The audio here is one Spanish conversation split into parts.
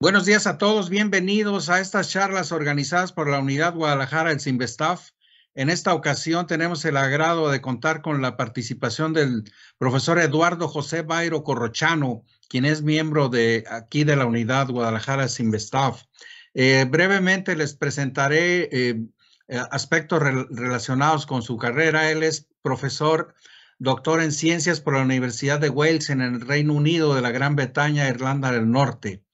Buenos días a todos, bienvenidos a estas charlas organizadas por la Unidad Guadalajara, del Simbestaf. En esta ocasión tenemos el agrado de contar con la participación del profesor Eduardo José Bairo Corrochano, quien es miembro de aquí de la Unidad Guadalajara Simbestaf. Eh, brevemente les presentaré eh, eh, aspectos relacionados con su carrera. Él es profesor doctor en ciencias por la Universidad de Wales en el Reino Unido de la Gran Bretaña, Irlanda del Norte.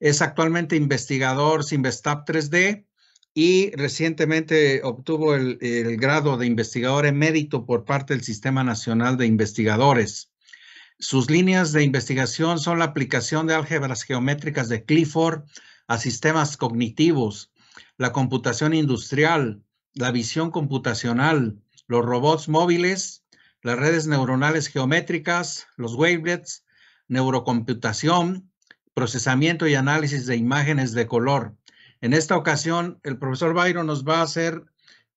Es actualmente investigador Vestap 3D y recientemente obtuvo el, el grado de investigador emérito por parte del Sistema Nacional de Investigadores. Sus líneas de investigación son la aplicación de álgebras geométricas de Clifford a sistemas cognitivos, la computación industrial, la visión computacional, los robots móviles, las redes neuronales geométricas, los wavelets, neurocomputación, procesamiento y análisis de imágenes de color. En esta ocasión, el profesor Byron nos va a hacer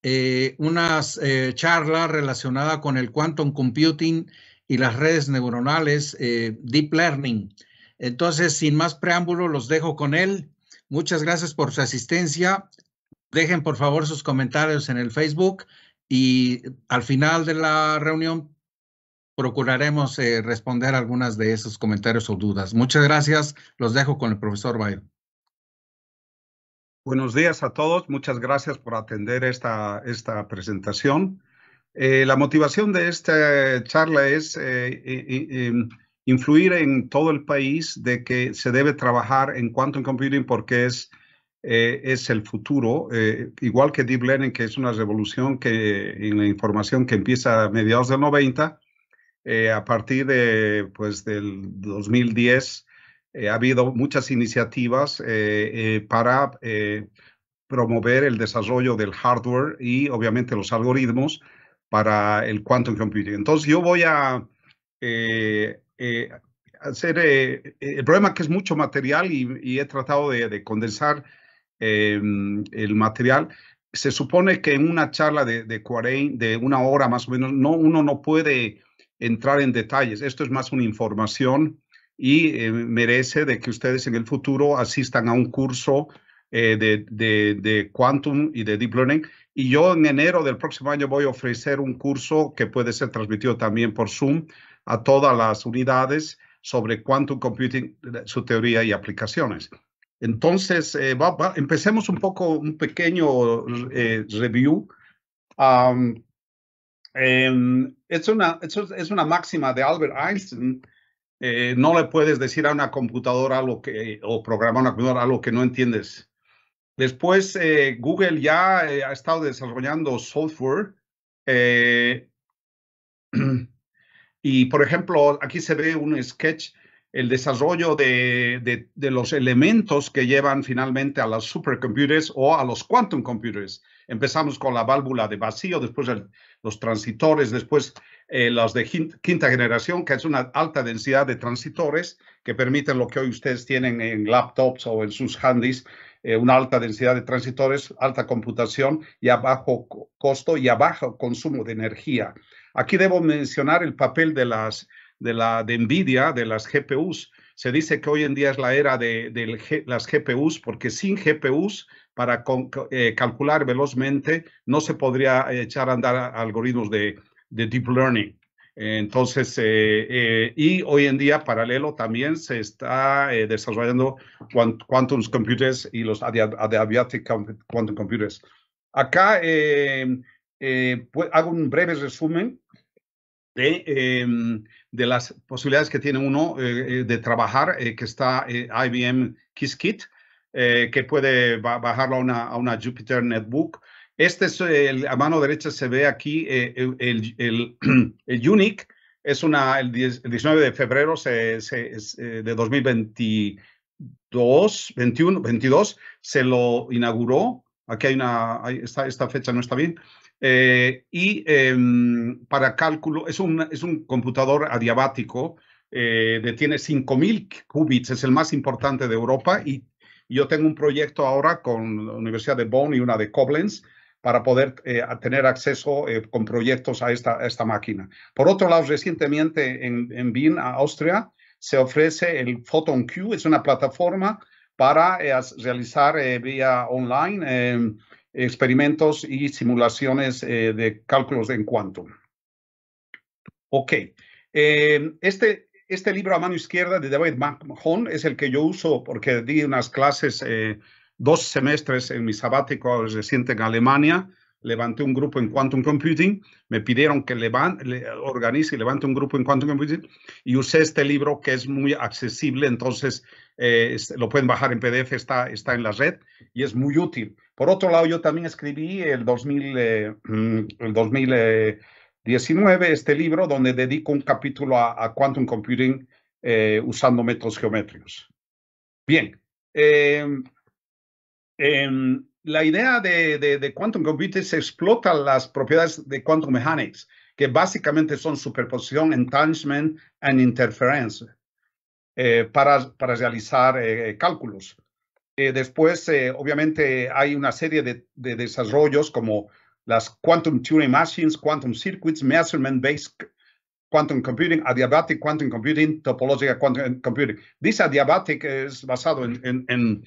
eh, una eh, charla relacionada con el quantum computing y las redes neuronales, eh, deep learning. Entonces, sin más preámbulo, los dejo con él. Muchas gracias por su asistencia. Dejen, por favor, sus comentarios en el Facebook y al final de la reunión procuraremos eh, responder algunas de esos comentarios o dudas. Muchas gracias. Los dejo con el profesor Bayo. Buenos días a todos. Muchas gracias por atender esta, esta presentación. Eh, la motivación de esta charla es eh, em, influir en todo el país de que se debe trabajar en quantum computing porque es, es el futuro, igual que deep learning, que es una revolución que, en la información que empieza a mediados del 90 eh, a partir de, pues, del 2010 eh, ha habido muchas iniciativas eh, para promover el desarrollo del hardware y obviamente los algoritmos para el quantum computing. Entonces yo voy a hacer... el problema que es mucho material y, he tratado de, condensar el material se supone que en una charla de, de de una hora más o menos, no, uno no puede entrar en detalles. Esto es más una información y eh, merece de que ustedes en el futuro asistan a un curso eh, de, de, Quantum y de Deep Learning. Y yo en enero del próximo año voy a ofrecer un curso que puede ser transmitido también por Zoom a todas las unidades sobre Quantum Computing, su teoría y aplicaciones. Entonces, eh, empecemos un poco un pequeño review. Em, es, una, es una máxima de Albert Einstein. Eh, no le puedes decir a una computadora algo que, o programar una computadora algo que no entiendes. Después, eh, Google ya eh, ha estado desarrollando software. Eh, y, por ejemplo, aquí se ve un sketch el desarrollo de, los elementos que llevan finalmente a las supercomputers o a los quantum computers. Empezamos con la válvula de vacío, después los transitores, después eh, las los de quinta generación, que es una alta densidad de transitores que permiten lo que hoy ustedes tienen en laptops o en sus handys, eh, una alta densidad de transitores, alta computación y a bajo costo y a bajo consumo de energía. Aquí debo mencionar el papel de las de, la, de NVIDIA, de las GPUs. Se dice que hoy en día es la era de, las GPUs porque sin GPUs para eh, calcular velozmente no se podría echar a andar algoritmos de, de deep learning. Entonces, eh, eh, y hoy en día, paralelo, también se está desarrollando quantum computers y los adiabatic quantum computers. Acá pues, hago un breve resumen de, em, de, las posibilidades que tiene uno eh, eh, de trabajar, eh, que está IBM Qiskit, que puede bajarlo a una, a una Jupyter Netbook. Este es, el, a mano derecha se ve aquí el, el, el UNIC, es una, el, 19 de febrero se, se, de 2022, 21, 22, se lo inauguró. Aquí hay una, esta fecha no está bien. Eh, y em, para cálculo, es un, es un computador adiabático, eh, tiene 5000 qubits, es el más importante de Europa. Y yo tengo un proyecto ahora con la Universidad de Bonn y una de Koblenz para poder eh, tener acceso eh, con proyectos a esta, esta máquina. Por otro lado, recientemente en, en Wien, Austria, se ofrece el PhotonQ, es una plataforma para realizar vía online em, experimentos y simulaciones eh, de cálculos en quantum. Ok, eh, este, este libro a mano izquierda de David McMahon es el que yo uso porque di unas clases eh, dos semestres en mi sabático reciente en Alemania. Levanté un grupo en Quantum Computing, me pidieron que organice y levante un grupo en Quantum Computing y usé este libro que es muy accesible, entonces lo pueden bajar en PDF, está, está en la red y es muy útil. Por otro lado, yo también escribí el, 2019 eh, mm, eh, este libro donde dedico un capítulo a, quantum computing eh, usando métodos geométricos. Bien, em, em, la idea de, quantum computing se explota las propiedades de quantum mechanics, que básicamente son superposición, entanglement and interference, para, para realizar cálculos. Eh, después, eh, obviamente, hay una serie de, desarrollos como las Quantum Turing Machines, Quantum Circuits, Measurement-Based Quantum Computing, Adiabatic Quantum Computing, Topological Quantum Computing. Dice adiabatic es basado en, en,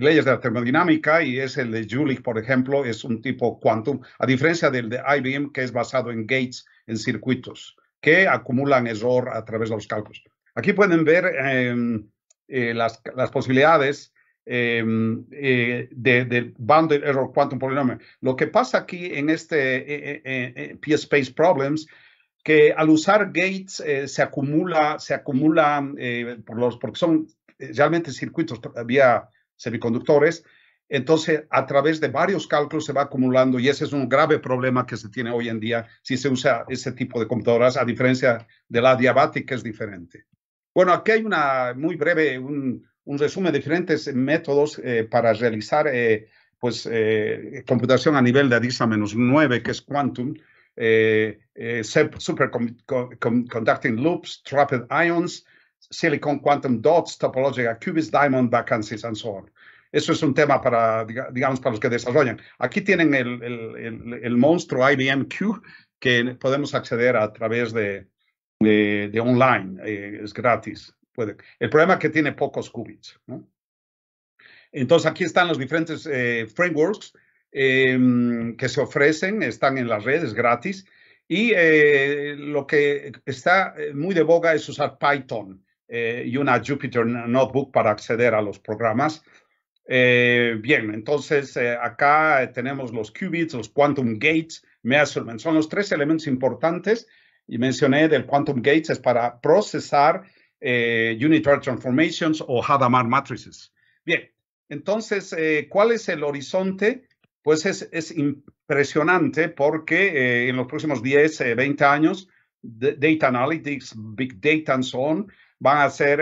leyes de la termodinámica y es el de Jülich, por ejemplo, es un tipo quantum, a diferencia del de IBM, que es basado en gates, en circuitos, que acumulan error a través de los cálculos. Aquí pueden ver... Em, eh, las, posibilidades em, eh, del de error quantum polynomial. Lo que pasa aquí en este eh, P-Space Problems, que al usar gates se acumula, se acumula por los, porque son realmente circuitos vía semiconductores, entonces, a través de varios cálculos se va acumulando y ese es un grave problema que se tiene hoy en día si se usa ese tipo de computadoras, a diferencia de la diabática es diferente. Bueno, aquí hay una muy breve, un, resumen de diferentes métodos eh, para realizar eh, pues, eh, computación a nivel de ADISA 9, que es quantum, superconducting loops, trapped ions, silicon quantum dots, topological qubits, diamond vacancies, and so on. Eso es un tema para, digamos, para los que desarrollan. Aquí tienen el, el monstruo IBM Q que podemos acceder a través de, de online, eh, es gratis. Puede. El problema es que tiene pocos qubits. ¿no? Entonces aquí están los diferentes eh, frameworks em, que se ofrecen, están en las redes gratis. Y eh, lo que está muy de boga es usar Python y una Jupyter Notebook para acceder a los programas. bien, entonces acá tenemos los qubits, los quantum gates, measurement. Son los tres elementos importantes y mencioné del Quantum Gates es para procesar eh, Unitary Transformations o Hadamard Matrices. Bien, entonces, eh, ¿cuál es el horizonte? Pues es, impresionante porque eh, en los próximos 10, 20 años, Data Analytics, Big Data and so on, van a ser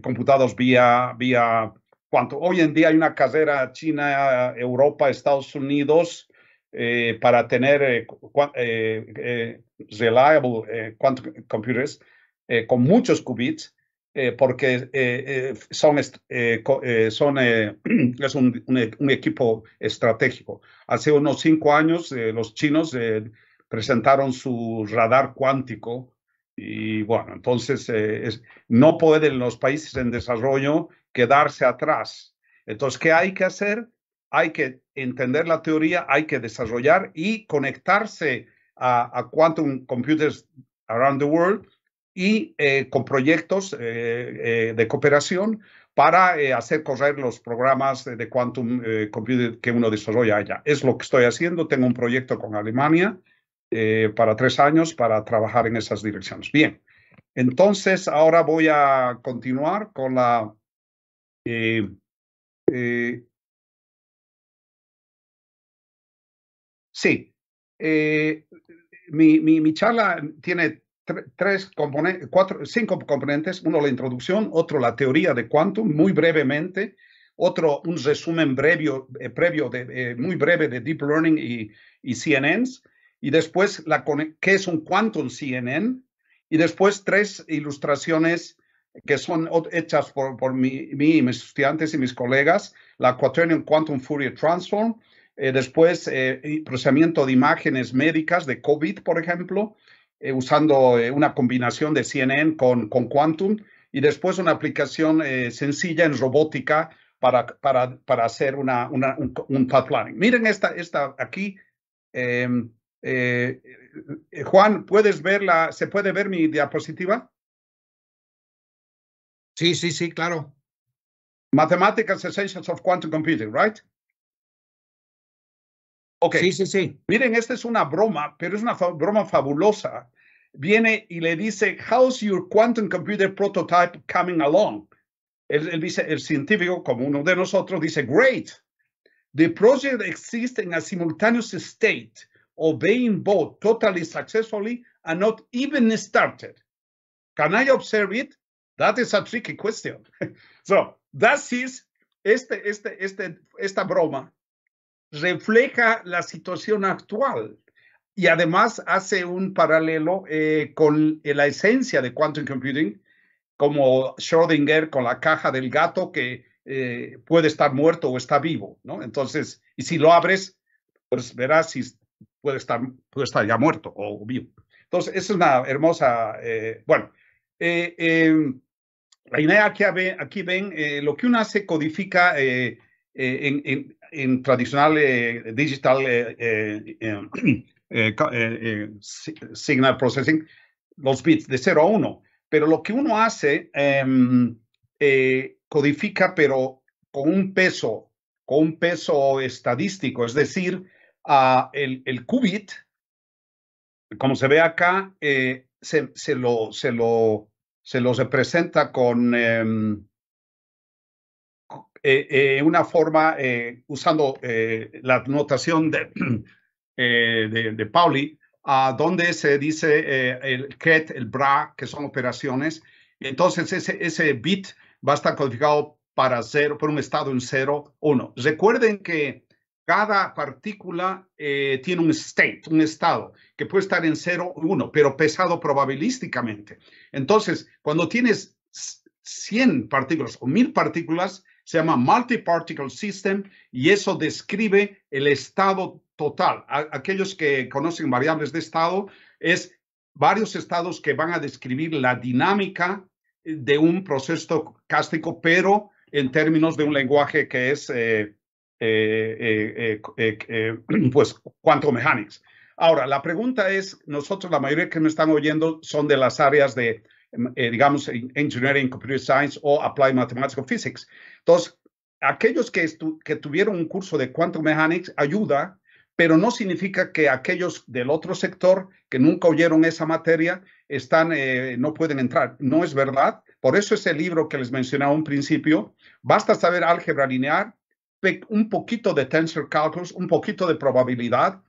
computados vía, vía cuanto. Hoy en día hay una carrera China, Europa, Estados Unidos, eh, para tener eh, eh, reliable quantum computers con muchos qubits, porque son, son es un, e, un, equipo estratégico. Hace unos cinco años los chinos presentaron su radar cuántico y bueno, entonces no pueden los países en desarrollo quedarse atrás. Entonces, ¿qué hay que hacer? Hay que entender la teoría, hay que desarrollar y conectarse a, a Quantum Computers Around the World y eh, con proyectos eh, eh, de cooperación para hacer correr los programas de Quantum Computer que uno desarrolla allá. Es lo que estoy haciendo. Tengo un proyecto con Alemania para tres años para trabajar en esas direcciones. Bien, entonces ahora voy a continuar con la... Eh, Sí. Eh, mi, charla tiene tres componentes, cuatro, cinco componentes. Uno la introducción, otro la teoría de quantum, muy brevemente. Otro, un resumen previo, eh, previo de, eh, muy breve de Deep Learning y, y CNNs. Y después, la, qué es un quantum CNN. Y después, tres ilustraciones que son hechas por, mí, y mis estudiantes y mis colegas. La Quaternion Quantum Fourier Transform, eh, después, eh, procesamiento de imágenes médicas de COVID, por ejemplo, eh, usando una combinación de CNN con, con, Quantum. Y después una aplicación sencilla en robótica para, para, hacer una, un, un, path planning. Miren esta, esta aquí. Em, Juan, ¿puedes ver la, se puede ver mi diapositiva? Sí, sí, sí, claro. Mathematical Essentials of Quantum Computing, right? Ok. Miren, esta es una broma, pero es una broma fabulosa. Viene y le dice, How's your quantum computer prototype coming along? El, el, el científico, como uno de nosotros, dice, Great. The project exists in a simultaneous state, obeying both totally successfully and not even started. Can I observe it? That is a tricky question. so, that is este, este, este, esta broma refleja la situación actual y además hace un paralelo eh, con la esencia de quantum computing, como Schrödinger con la caja del gato que eh, puede estar muerto o está vivo, ¿no? Entonces, y si lo abres, pues verás si puede estar, puede estar ya muerto o vivo. Entonces, es una hermosa, eh, bueno, em, la idea que aquí ven, lo que uno hace codifica en en tradicional digital signal processing los bits de 0 a 1, pero lo que uno hace em, eh, codifica pero con un peso, con un peso estadístico, es decir, el, el, qubit, como se ve acá, eh, se, se, lo, se, lo, se lo representa con em, eh, eh, una forma, eh, usando eh, la notación de, de, Pauli, a donde se dice el ket, el BRA, que son operaciones. Entonces, ese, ese bit va a estar codificado para cero, por un estado en 0, 1. Recuerden que cada partícula tiene un state, un estado, que puede estar en 0, 1, pero pesado probabilísticamente. Entonces, cuando tienes 100 partículas o 1000 partículas, se llama Multiparticle System y eso describe el estado total. aquellos que conocen variables de estado, es varios estados que van a describir la dinámica de un proceso cástico, pero en términos de un lenguaje que es eh, eh, eh, pues quantum mechanics. Ahora, la pregunta es, nosotros, la mayoría que me están oyendo son de las áreas de, digamos, Engineering Computer Science o Applied Mathematical Physics. Entonces, aquellos que, tuvieron un curso de Quantum Mechanics ayuda, pero no significa que aquellos del otro sector que nunca oyeron esa materia están, eh, no pueden entrar. No es verdad. Por eso ese libro que les mencionaba un principio, basta saber álgebra lineal, un poquito de tensor calculus, un poquito de probabilidad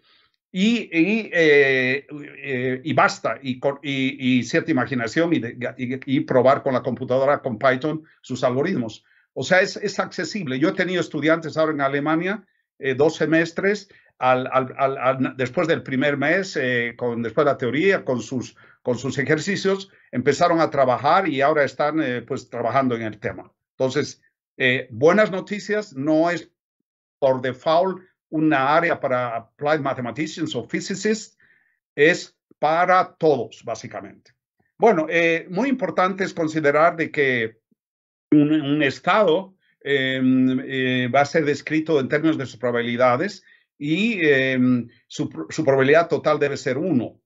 y, eh, eh, basta. Y, cierta imaginación y probar con la computadora, con Python, sus algoritmos. O sea, es, es accesible. Yo he tenido estudiantes ahora en Alemania, eh, dos semestres, al, después del primer mes, eh, con, después de la teoría, con sus, con sus ejercicios, empezaron a trabajar y ahora están eh, pues trabajando en el tema. Entonces, buenas noticias, no es por default una área para applied mathematicians o physicists, es para todos, básicamente. Bueno, muy importante es considerar de que un, estado em, eh, va a ser descrito en términos de sus probabilidades y em, su, probabilidad total debe ser 1.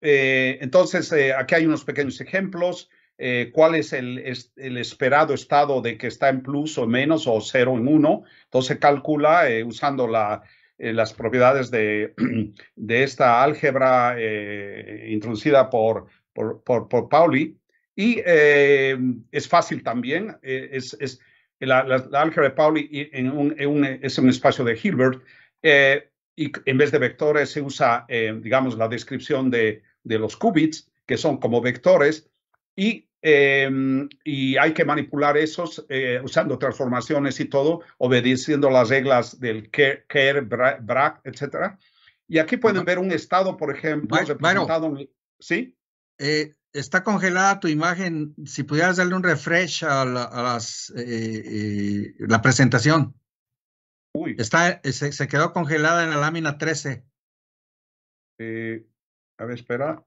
Eh, entonces, eh, aquí hay unos pequeños ejemplos. ¿Cuál es el, esperado estado de que está en plus o menos o 0 en 1? Entonces, calcula usando las propiedades de, esta álgebra introducida por, por, por Pauli y eh, es fácil también, eh, es, es, la, álgebra de Pauli en un, en un, es un espacio de Hilbert, eh, y en vez de vectores se usa, eh, digamos, la descripción de, de, los qubits, que son como vectores, y, eh, y hay que manipular esos usando transformaciones y todo, obedeciendo las reglas del Kerr, Brack, etc. Y aquí pueden ver un estado, por ejemplo, representado ¿Sí? Eh, está congelada tu imagen. Si pudieras darle un refresh a, la, eh, eh, presentación. Uy. Está, eh, se, quedó congelada en la lámina 13. a ver, espera.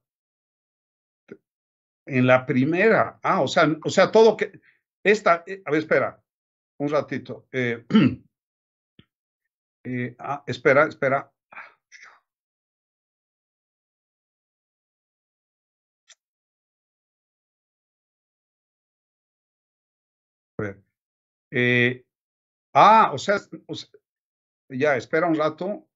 En la primera. Ah, o sea, o sea, todo que. Esta, a ver, espera. Un ratito. ah, espera, espera. Eh, ah, o sea, o sea, ya espera un rato.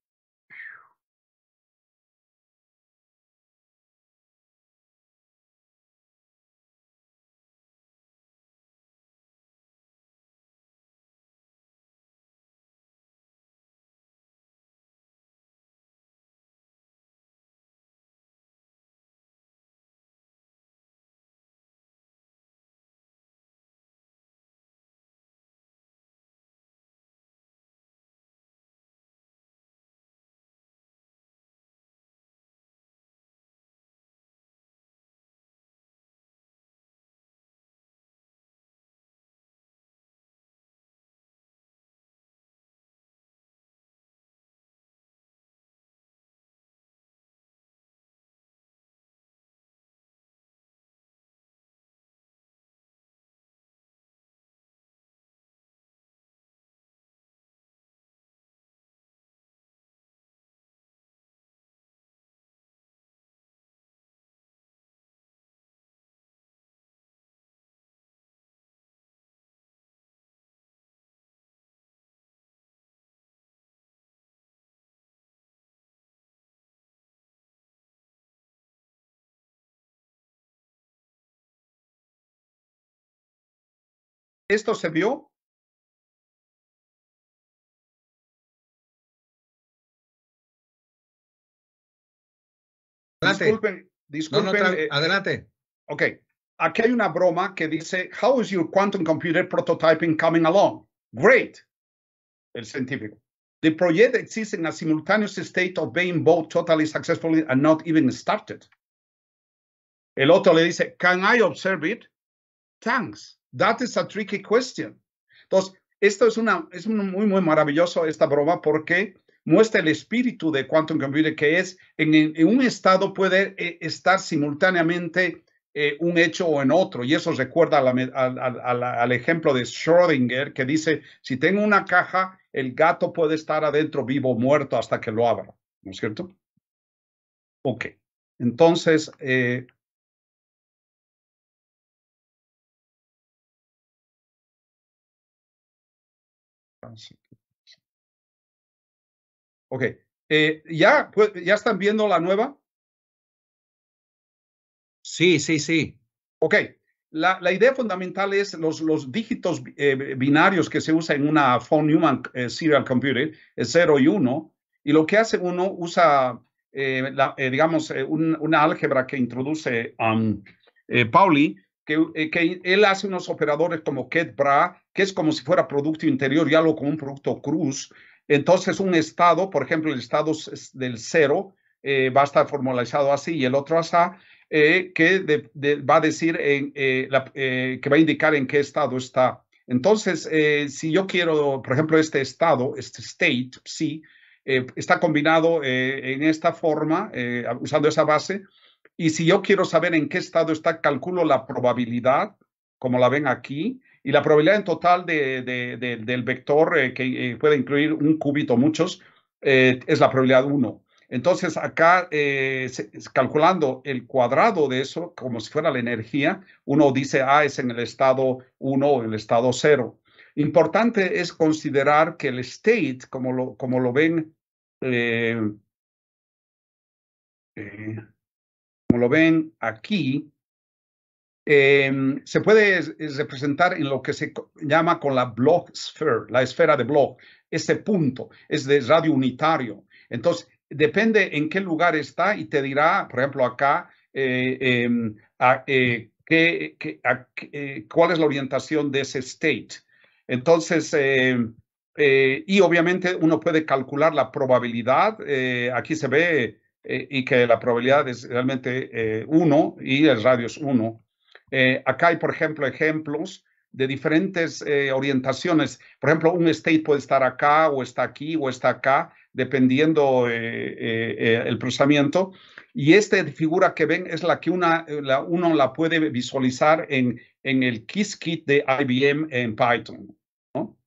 Esto se vio Adelante. Disculpen, disculpen. Eh, adelante. Ok. Aquí hay una broma que dice, How is your quantum computer prototyping coming along? Great. El científico. The project exists in a simultaneous state of being both totally successfully and not even started. El otro le dice, Can I observe it? Thanks. That is a tricky question. Entonces, esto es, una, es muy, muy maravilloso esta broma porque muestra el espíritu de quantum computing que es en, un estado puede eh, estar simultáneamente eh, un hecho o en otro. Y eso recuerda al ejemplo de Schrödinger que dice, si tengo una caja, el gato puede estar adentro vivo o muerto hasta que lo abra. ¿No es cierto? Ok. Entonces, eh, Ok. Eh, ¿ya, ¿Ya están viendo la nueva? Sí, sí, sí. Ok. La, la idea fundamental es los, los dígitos eh, binarios que se usa en una phone human eh, serial computer, es 0 y 1. Y lo que hace uno usa, eh, la, digamos, un, una álgebra que introduce Pauli, que, que, él hace unos operadores como ket, bra, que es como si fuera Producto Interior y algo como un Producto Cruz. Entonces, un estado, por ejemplo, el estado del cero eh, va a estar formalizado así y el otro así, eh, que va a decir, en, eh, la, que va a indicar en qué estado está. Entonces, si yo quiero, por ejemplo, este estado, este state, sí, está combinado en esta forma, usando esa base, y si yo quiero saber en qué estado está, calculo la probabilidad, como la ven aquí, y la probabilidad en total de, del vector eh, que eh, puede incluir un cúbito, muchos, eh, es la probabilidad 1. Entonces, acá, calculando el cuadrado de eso, como si fuera la energía, uno dice, ah, es en el estado 1 o en el estado 0. Importante es considerar que el state, como lo, como lo ven, como lo ven aquí, Em, se puede representar en lo que se llama con la block sphere, la esfera de block. Ese punto es de radio unitario. Entonces, depende en qué lugar está y te dirá, por ejemplo, acá, eh, em, eh, qué, eh, cuál es la orientación de ese state. Entonces, em, y obviamente uno puede calcular la probabilidad. aquí se ve y que la probabilidad es realmente 1 y el radio es 1. Eh, acá hay, por ejemplo, ejemplos de diferentes eh, orientaciones. Por ejemplo, un state puede estar acá o está aquí o está acá, dependiendo eh, el procesamiento. Y esta figura que ven es la que una, uno la puede visualizar en, en el Kiss Kit de IBM en Python. ¿no?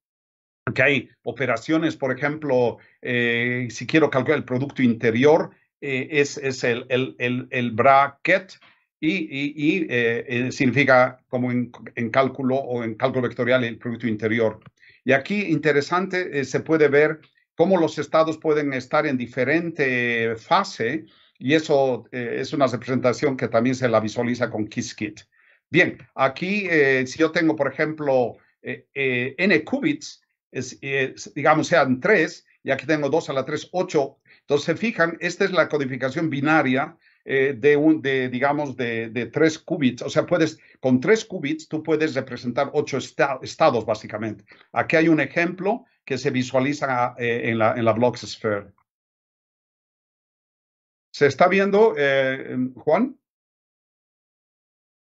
hay operaciones, por ejemplo, si quiero calcular el producto interior, es, el, el, el bracket y, eh, eh, significa como en, cálculo o en cálculo vectorial el Producto Interior. Y aquí interesante eh, se puede ver cómo los estados pueden estar en diferente fase y eso es una representación que también se la visualiza con Qiskit. Bien, aquí si yo tengo, por ejemplo, n qubits, digamos sean tres, y aquí tengo 2 a la 3, 8. Entonces, se fijan, esta es la codificación binaria eh, de, un, de, digamos, de, de, tres qubits. O sea, puedes, con tres qubits tú puedes representar ocho estados, básicamente. Aquí hay un ejemplo que se visualiza eh, en, la, en la Sphere ¿Se está viendo, eh, Juan?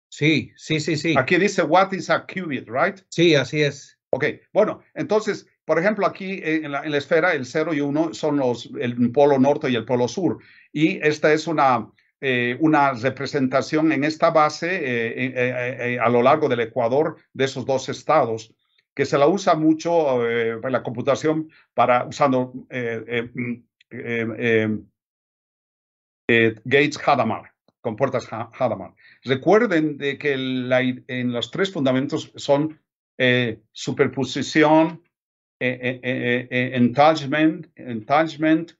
Sí, sí, sí, sí. Aquí dice, what is a qubit, right? Sí, así es. Ok, bueno, entonces, por ejemplo, aquí en la, en la esfera, el 0 y 1 son los, el polo norte y el polo sur. Y esta es una, una representación en esta base a lo largo del Ecuador de esos dos estados, que se la usa mucho la computación para usando Gates Hadamard, puertas Hadamard. Recuerden de que en los tres fundamentos son superposición, entanglement, entanglement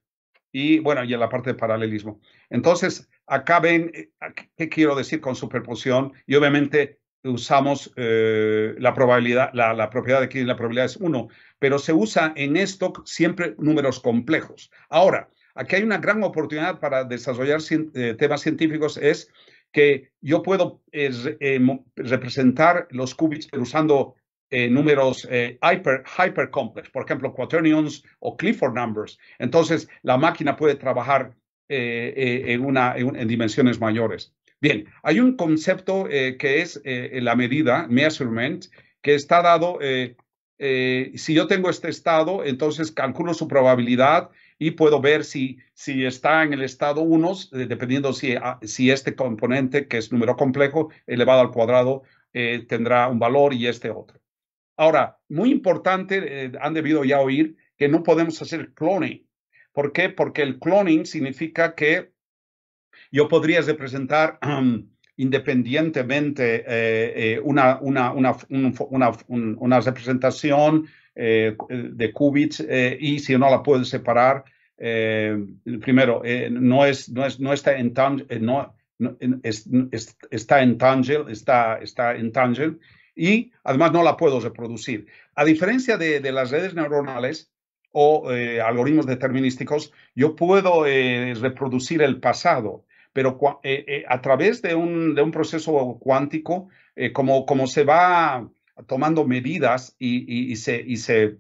y bueno, y en la parte de paralelismo. Entonces, Acá ven, eh, ¿qué quiero decir con superposición? Y obviamente usamos eh, la probabilidad, la, propiedad de que la probabilidad es 1, pero se usa en esto siempre números complejos. Ahora, aquí hay una gran oportunidad para desarrollar eh, temas científicos, es que yo puedo representar los qubits usando números hyper, hyper por ejemplo, quaternions o Clifford numbers. Entonces, la máquina puede trabajar eh, eh, en, dimensiones mayores. Bien, hay un concepto eh, que es la medida, measurement, que está dado, si yo tengo este estado, entonces calculo su probabilidad y puedo ver si, si está en el estado 1, dependiendo si, ah, si, este componente, que es número complejo, elevado al cuadrado, tendrá un valor y este otro. Ahora, muy importante, han debido ya oír que no podemos hacer cloning. ¿Por qué? Porque el cloning significa que yo podría representar independientemente eh, eh, una, una, una, representación de qubits eh, y si no la puedo separar, primero, no, es, no, es, no está en no, no es, está en está, está en y además no la puedo reproducir. A diferencia de, de las redes neuronales, o eh, algoritmos determinísticos, yo puedo eh, reproducir el pasado, pero eh, a través de un, proceso cuántico, como, como se va tomando medidas y, y, se, y se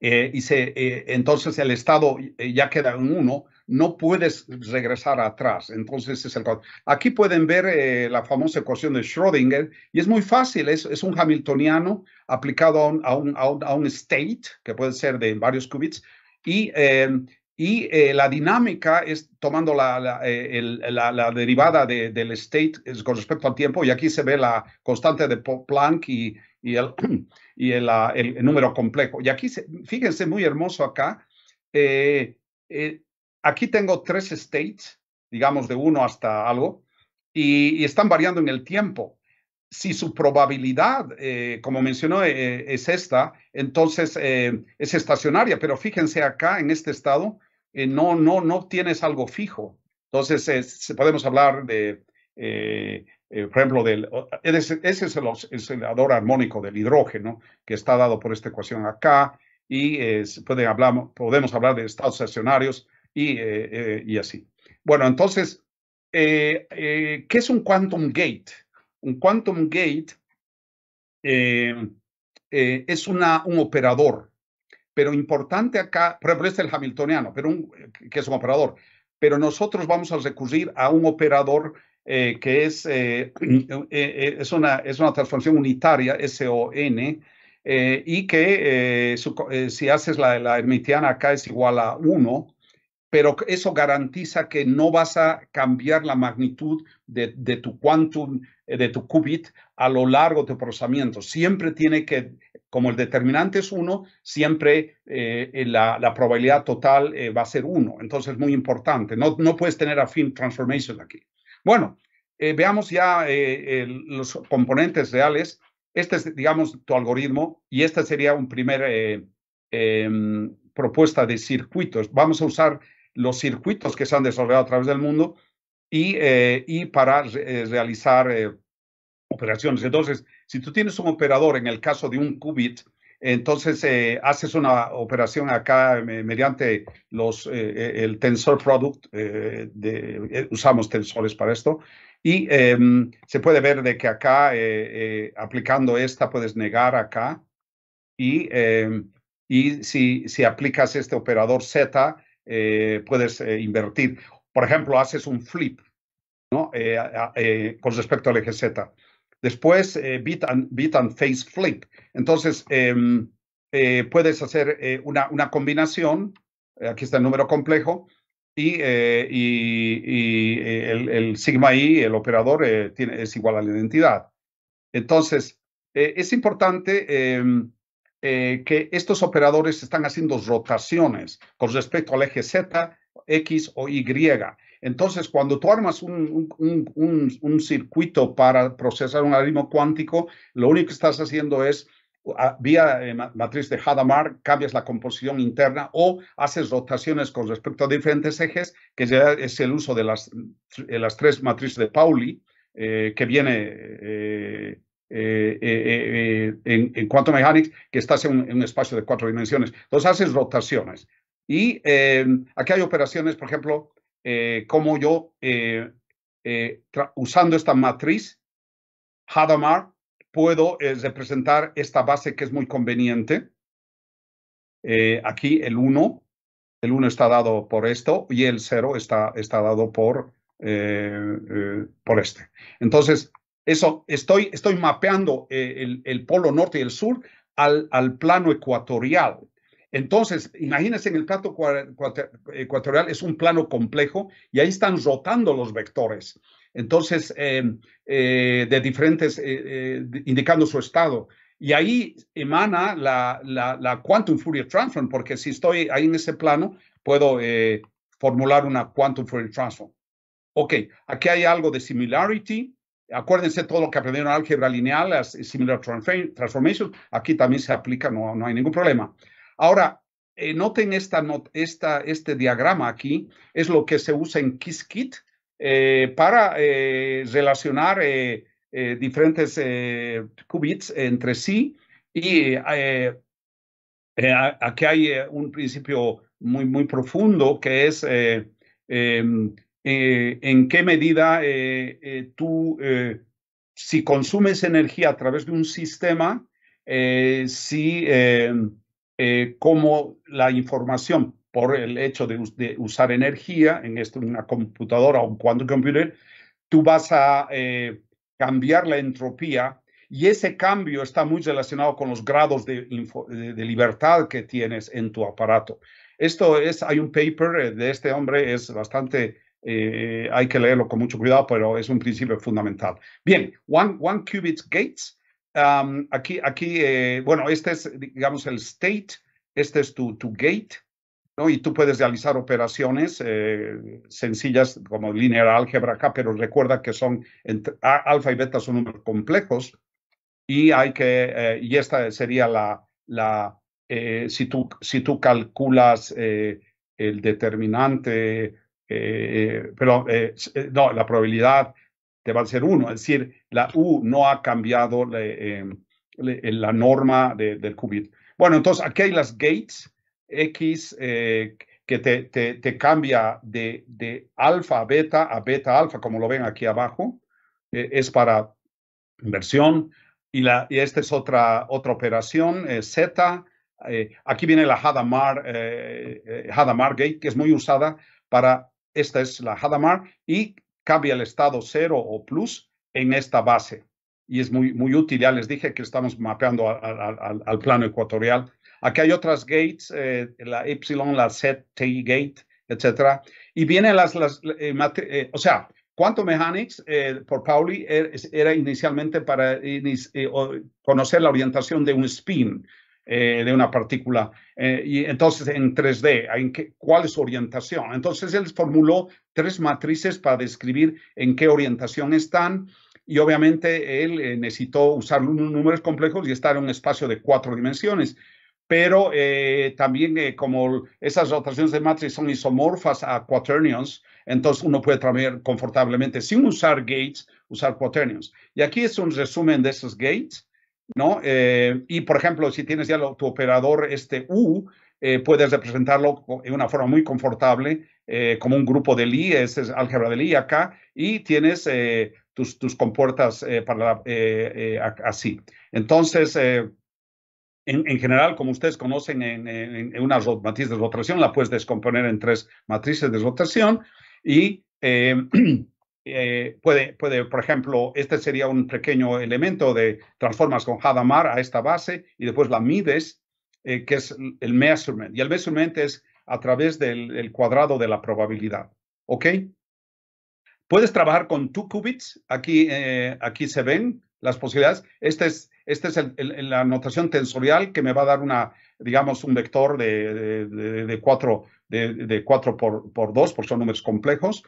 y se, entonces el estado ya queda en uno, no puedes regresar atrás. Entonces, es el aquí pueden ver eh, la famosa ecuación de Schrödinger y es muy fácil, es, un hamiltoniano aplicado a un, a, un, state, que puede ser de varios qubits, y, eh, y eh, la dinámica es tomando la, la, derivada del state con respecto al tiempo, y aquí se ve la constante de Planck y, el, y el, número complejo. Y aquí, fíjense, muy hermoso acá aquí tengo tres states, digamos de uno hasta algo, y, están variando en el tiempo. Si su probabilidad, eh, como mencionó, eh, es esta, entonces eh, es estacionaria, pero fíjense acá en este estado, no, no, no tienes algo fijo. Entonces, podemos hablar de, por ejemplo, del, ese, es el oscilador armónico del hidrógeno que está dado por esta ecuación acá, y hablar, podemos hablar de estados estacionarios, eh, eh, y, así. Bueno, entonces, eh, ¿qué es un quantum gate? Un quantum gate es una, un operador, pero importante acá, por ejemplo, este es el hamiltoniano, pero que es un operador, pero nosotros vamos a recurrir a un operador que es, es, una, es una transformación unitaria, SON, y que si haces la, la, hermitiana acá es igual a 1, pero eso garantiza que no vas a cambiar la magnitud de, tu quantum, eh, de tu qubit a lo largo de tu procesamiento. Siempre tiene que, como el determinante es uno, siempre eh, eh, la, probabilidad total va a ser uno. Entonces es muy importante. No, no puedes tener a fin transformation aquí. Bueno, veamos ya los componentes reales. Este es, digamos, tu algoritmo y esta sería un primer em, propuesta de circuitos. Vamos a usar los circuitos que se han desarrollado a través del mundo y, eh, y para eh, realizar eh, operaciones. Entonces, si tú tienes un operador, en el caso de un qubit, entonces haces una operación acá mediante los, el tensor product, de, usamos tensores para esto, y em, se puede ver de que acá, aplicando esta, puedes negar acá, y, em, y si, si aplicas este operador Z, eh, puedes eh, invertir. Por ejemplo, haces un flip eh, con respecto al eje Z. Después, bit, and, bit and face flip. Entonces, em, puedes hacer una, combinación, aquí está el número complejo, y, el, sigma i, el operador, tiene, es igual a la identidad. Entonces, es importante em, eh, que estos operadores están haciendo rotaciones con respecto al eje Z, X o Y. Entonces, cuando tú armas un, circuito para procesar un algoritmo cuántico, lo único que estás haciendo es ah, vía eh, matriz de Hadamard cambias la composición interna o haces rotaciones con respecto a diferentes ejes, que ya es el uso de las, tres matrices de Pauli, eh, que viene eh, eh, eh, en, en, quantum mechanics, que estás en un, espacio de cuatro dimensiones. Entonces haces rotaciones. Y aquí hay operaciones, por ejemplo, como yo, usando esta matriz, Hadamard, puedo representar esta base que es muy conveniente. aquí el 1, el 1 está dado por esto y el 0 está, está dado por, por este. Entonces, eso, estoy, estoy mapeando eh, el, el, polo norte y el sur al, al plano ecuatorial. Entonces, imagínense en el plato ecuatorial es un plano complejo y ahí están rotando los vectores. Entonces, eh, eh, de diferentes, indicando su estado. Y ahí emana la, la, la, Quantum Fourier Transform, porque si estoy ahí en ese plano, puedo formular una Quantum Fourier Transform. Ok, aquí hay algo de similarity, Acuérdense todo lo que aprendieron álgebra lineal, las similar transformations, aquí también se aplica, no, no hay ningún problema. Ahora, eh, noten esta, esta, este diagrama aquí, es lo que se usa en Qiskit eh, para eh, relacionar diferentes qubits entre sí y aquí hay un principio muy, muy profundo que es em, eh, en qué medida eh, eh, tú, si consumes energía a través de un sistema, si como la información por el hecho de, usar energía en esto, una computadora o un quantum computer, tú vas a cambiar la entropía y ese cambio está muy relacionado con los grados de, libertad que tienes en tu aparato. Esto es, hay un paper de este hombre, es bastante eh, hay que leerlo con mucho cuidado, pero es un principio fundamental. Bien, One, one Qubit Gates. Um, aquí, aquí eh, bueno, este es, digamos, el state, este es tu, tu gate, ¿no? Y tú puedes realizar operaciones eh, sencillas como linear álgebra acá, pero recuerda que son alfa y beta son números complejos y hay que, y esta sería la, la si, tú, si tú calculas el determinante eh, eh, pero eh, no, la probabilidad te va a ser 1, es decir, la U no ha cambiado la em, norma del qubit. Bueno, entonces aquí hay las gates X que te, te, cambia de, alfa a beta a beta alfa, como lo ven aquí abajo, es para inversión. Y, la, y esta es otra, otra operación, Z, aquí viene la Hadamard, Hadamard Gate, que es muy usada para esta es la Hadamard, y cambia el estado cero o plus en esta base. Y es muy, muy útil, ya les dije que estamos mapeando al plano ecuatorial. Aquí hay otras gates, eh, la epsilon la Z, gate, etcétera. Y vienen las, las eh, eh, o sea, Quantum Mechanics por Pauli era inicialmente para conocer la orientación de un spin, eh, de una partícula. Eh, y entonces en 3D, ¿en ¿cuál es su orientación? Entonces él formuló tres matrices para describir en qué orientación están y obviamente él eh, necesitó usar números complejos y estar en un espacio de cuatro dimensiones. Pero también como esas rotaciones de matriz son isomorfas a quaternions, entonces uno puede trabajar confortablemente sin usar gates, usar quaternions. Y aquí es un resumen de esos gates. ¿no? Eh, y por ejemplo, si tienes ya tu operador este U, eh, puedes representarlo de una forma muy confortable eh, como un grupo de Lie, es álgebra de Lie acá, y tienes tus, tus, compuertas para así. Entonces, en, general, como ustedes conocen, en, en una matriz de rotación la puedes descomponer en tres matrices de rotación y Eh, puede, puede, por ejemplo, este sería un pequeño elemento de transformas con Hadamard a esta base y después la mides, eh, que es el measurement. Y el measurement es a través del cuadrado de la probabilidad. ¿Ok? Puedes trabajar con two qubits. Aquí, eh, aquí se ven las posibilidades. Esta es, este es la notación tensorial que me va a dar una, digamos, un vector de, de, cuatro, de, cuatro por, por dos, porque son números complejos.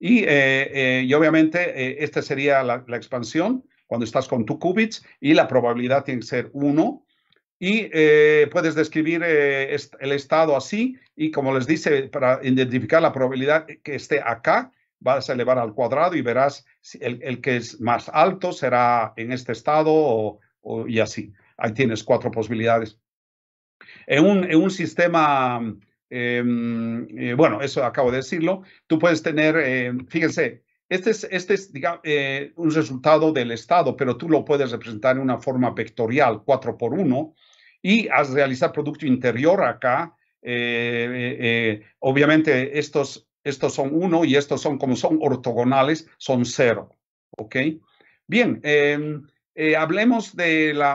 Eh, eh, y, obviamente eh, esta sería la, expansión cuando estás con tu qubits y la probabilidad tiene que ser 1. Y puedes describir el estado así y como les dice, para identificar la probabilidad que esté acá, vas a elevar al cuadrado y verás si el, que es más alto será en este estado y así. Ahí tienes cuatro posibilidades. En un, en un sistema Em, eh, bueno, eso acabo de decirlo. Tú puedes tener, eh, fíjense, este es, este es eh, un resultado del estado, pero tú lo puedes representar en una forma vectorial, 4 por 1, y al realizar producto interior acá. obviamente, estos, estos son 1 y estos son, como son ortogonales, son 0. ¿Ok? Bien, em, hablemos de la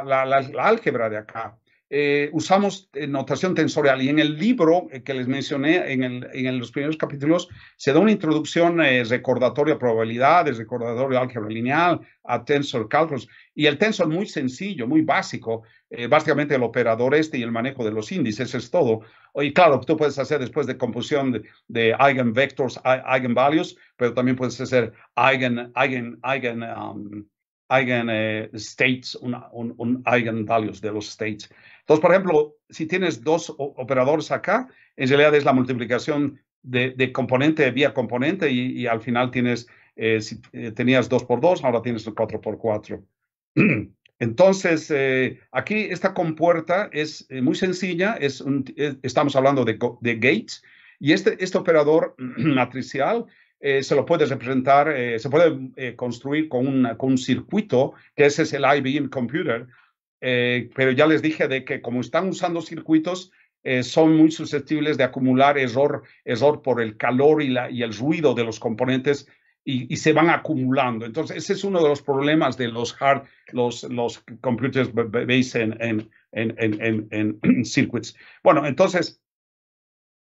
álgebra de acá. Eh, usamos eh, notación tensorial. Y en el libro eh, que les mencioné, en, el, en los primeros capítulos, se da una introducción recordatoria a probabilidades, recordatoria a álgebra lineal, a tensor calculus. Y el tensor muy sencillo, muy básico, básicamente el operador este y el manejo de los índices es todo. Y claro, tú puedes hacer después de composición de, eigenvectors, eigenvalues, pero también puedes hacer eigen, eigen, eigen, um, eigen states, un, un eigen de los states. Entonces, por ejemplo, si tienes dos operadores acá, en realidad es la multiplicación de, de componente vía componente y, al final tienes, eh, si eh, tenías 2 por 2, ahora tienes 4 por 4. Entonces, eh, aquí esta compuerta es muy sencilla, es estamos hablando de, gates y este, este operador matricial se lo puedes representar, se puede construir con, con, un circuito, que ese es el IBM Computer, eh, pero ya les dije de que como están usando circuitos, eh, son muy susceptibles de acumular error, error por el calor y, la, y el ruido de los componentes y, se van acumulando. Entonces, ese es uno de los problemas de los hard, los, los computers based en, en, en, en circuits. Bueno, entonces,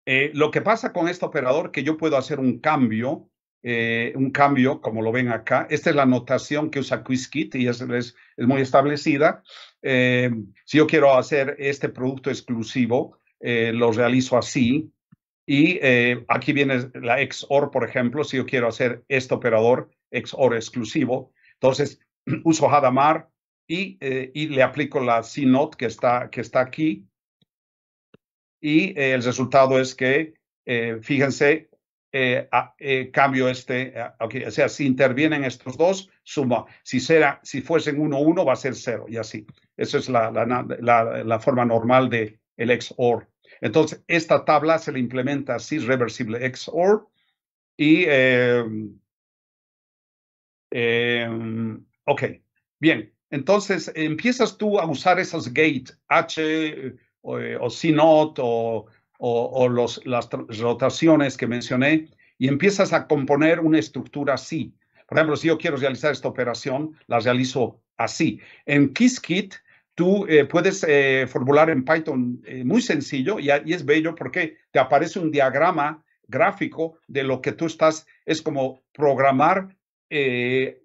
eh, lo que pasa con este operador que yo puedo hacer un cambio, un cambio, como lo ven acá. Esta es la notación que usa QuizKit y es, es muy establecida. Eh, si yo quiero hacer este producto exclusivo, eh, lo realizo así. Y eh, aquí viene la XOR, por ejemplo, si yo quiero hacer este operador XOR exclusivo. Entonces, uso Hadamard y, le aplico la CNOT que está, que está aquí. Y el resultado es que, fíjense, eh, eh, cambio este, o sea, si intervienen estos dos, suma. Si, será, si fuesen uno, uno, va a ser 0 y así. Esa es la, la, la, forma normal del el XOR. Entonces, esta tabla se le implementa así, reversible XOR, y... Em, em, ok, bien. Entonces, empiezas tú a usar esos gate, H o, eh, o c o o, los, las rotaciones que mencioné y empiezas a componer una estructura así. Por ejemplo, si yo quiero realizar esta operación, la realizo así. En Qiskit, tú eh, puedes eh, formular en Python eh, muy sencillo y, y, es bello porque te aparece un diagrama gráfico de lo que tú estás, es como programar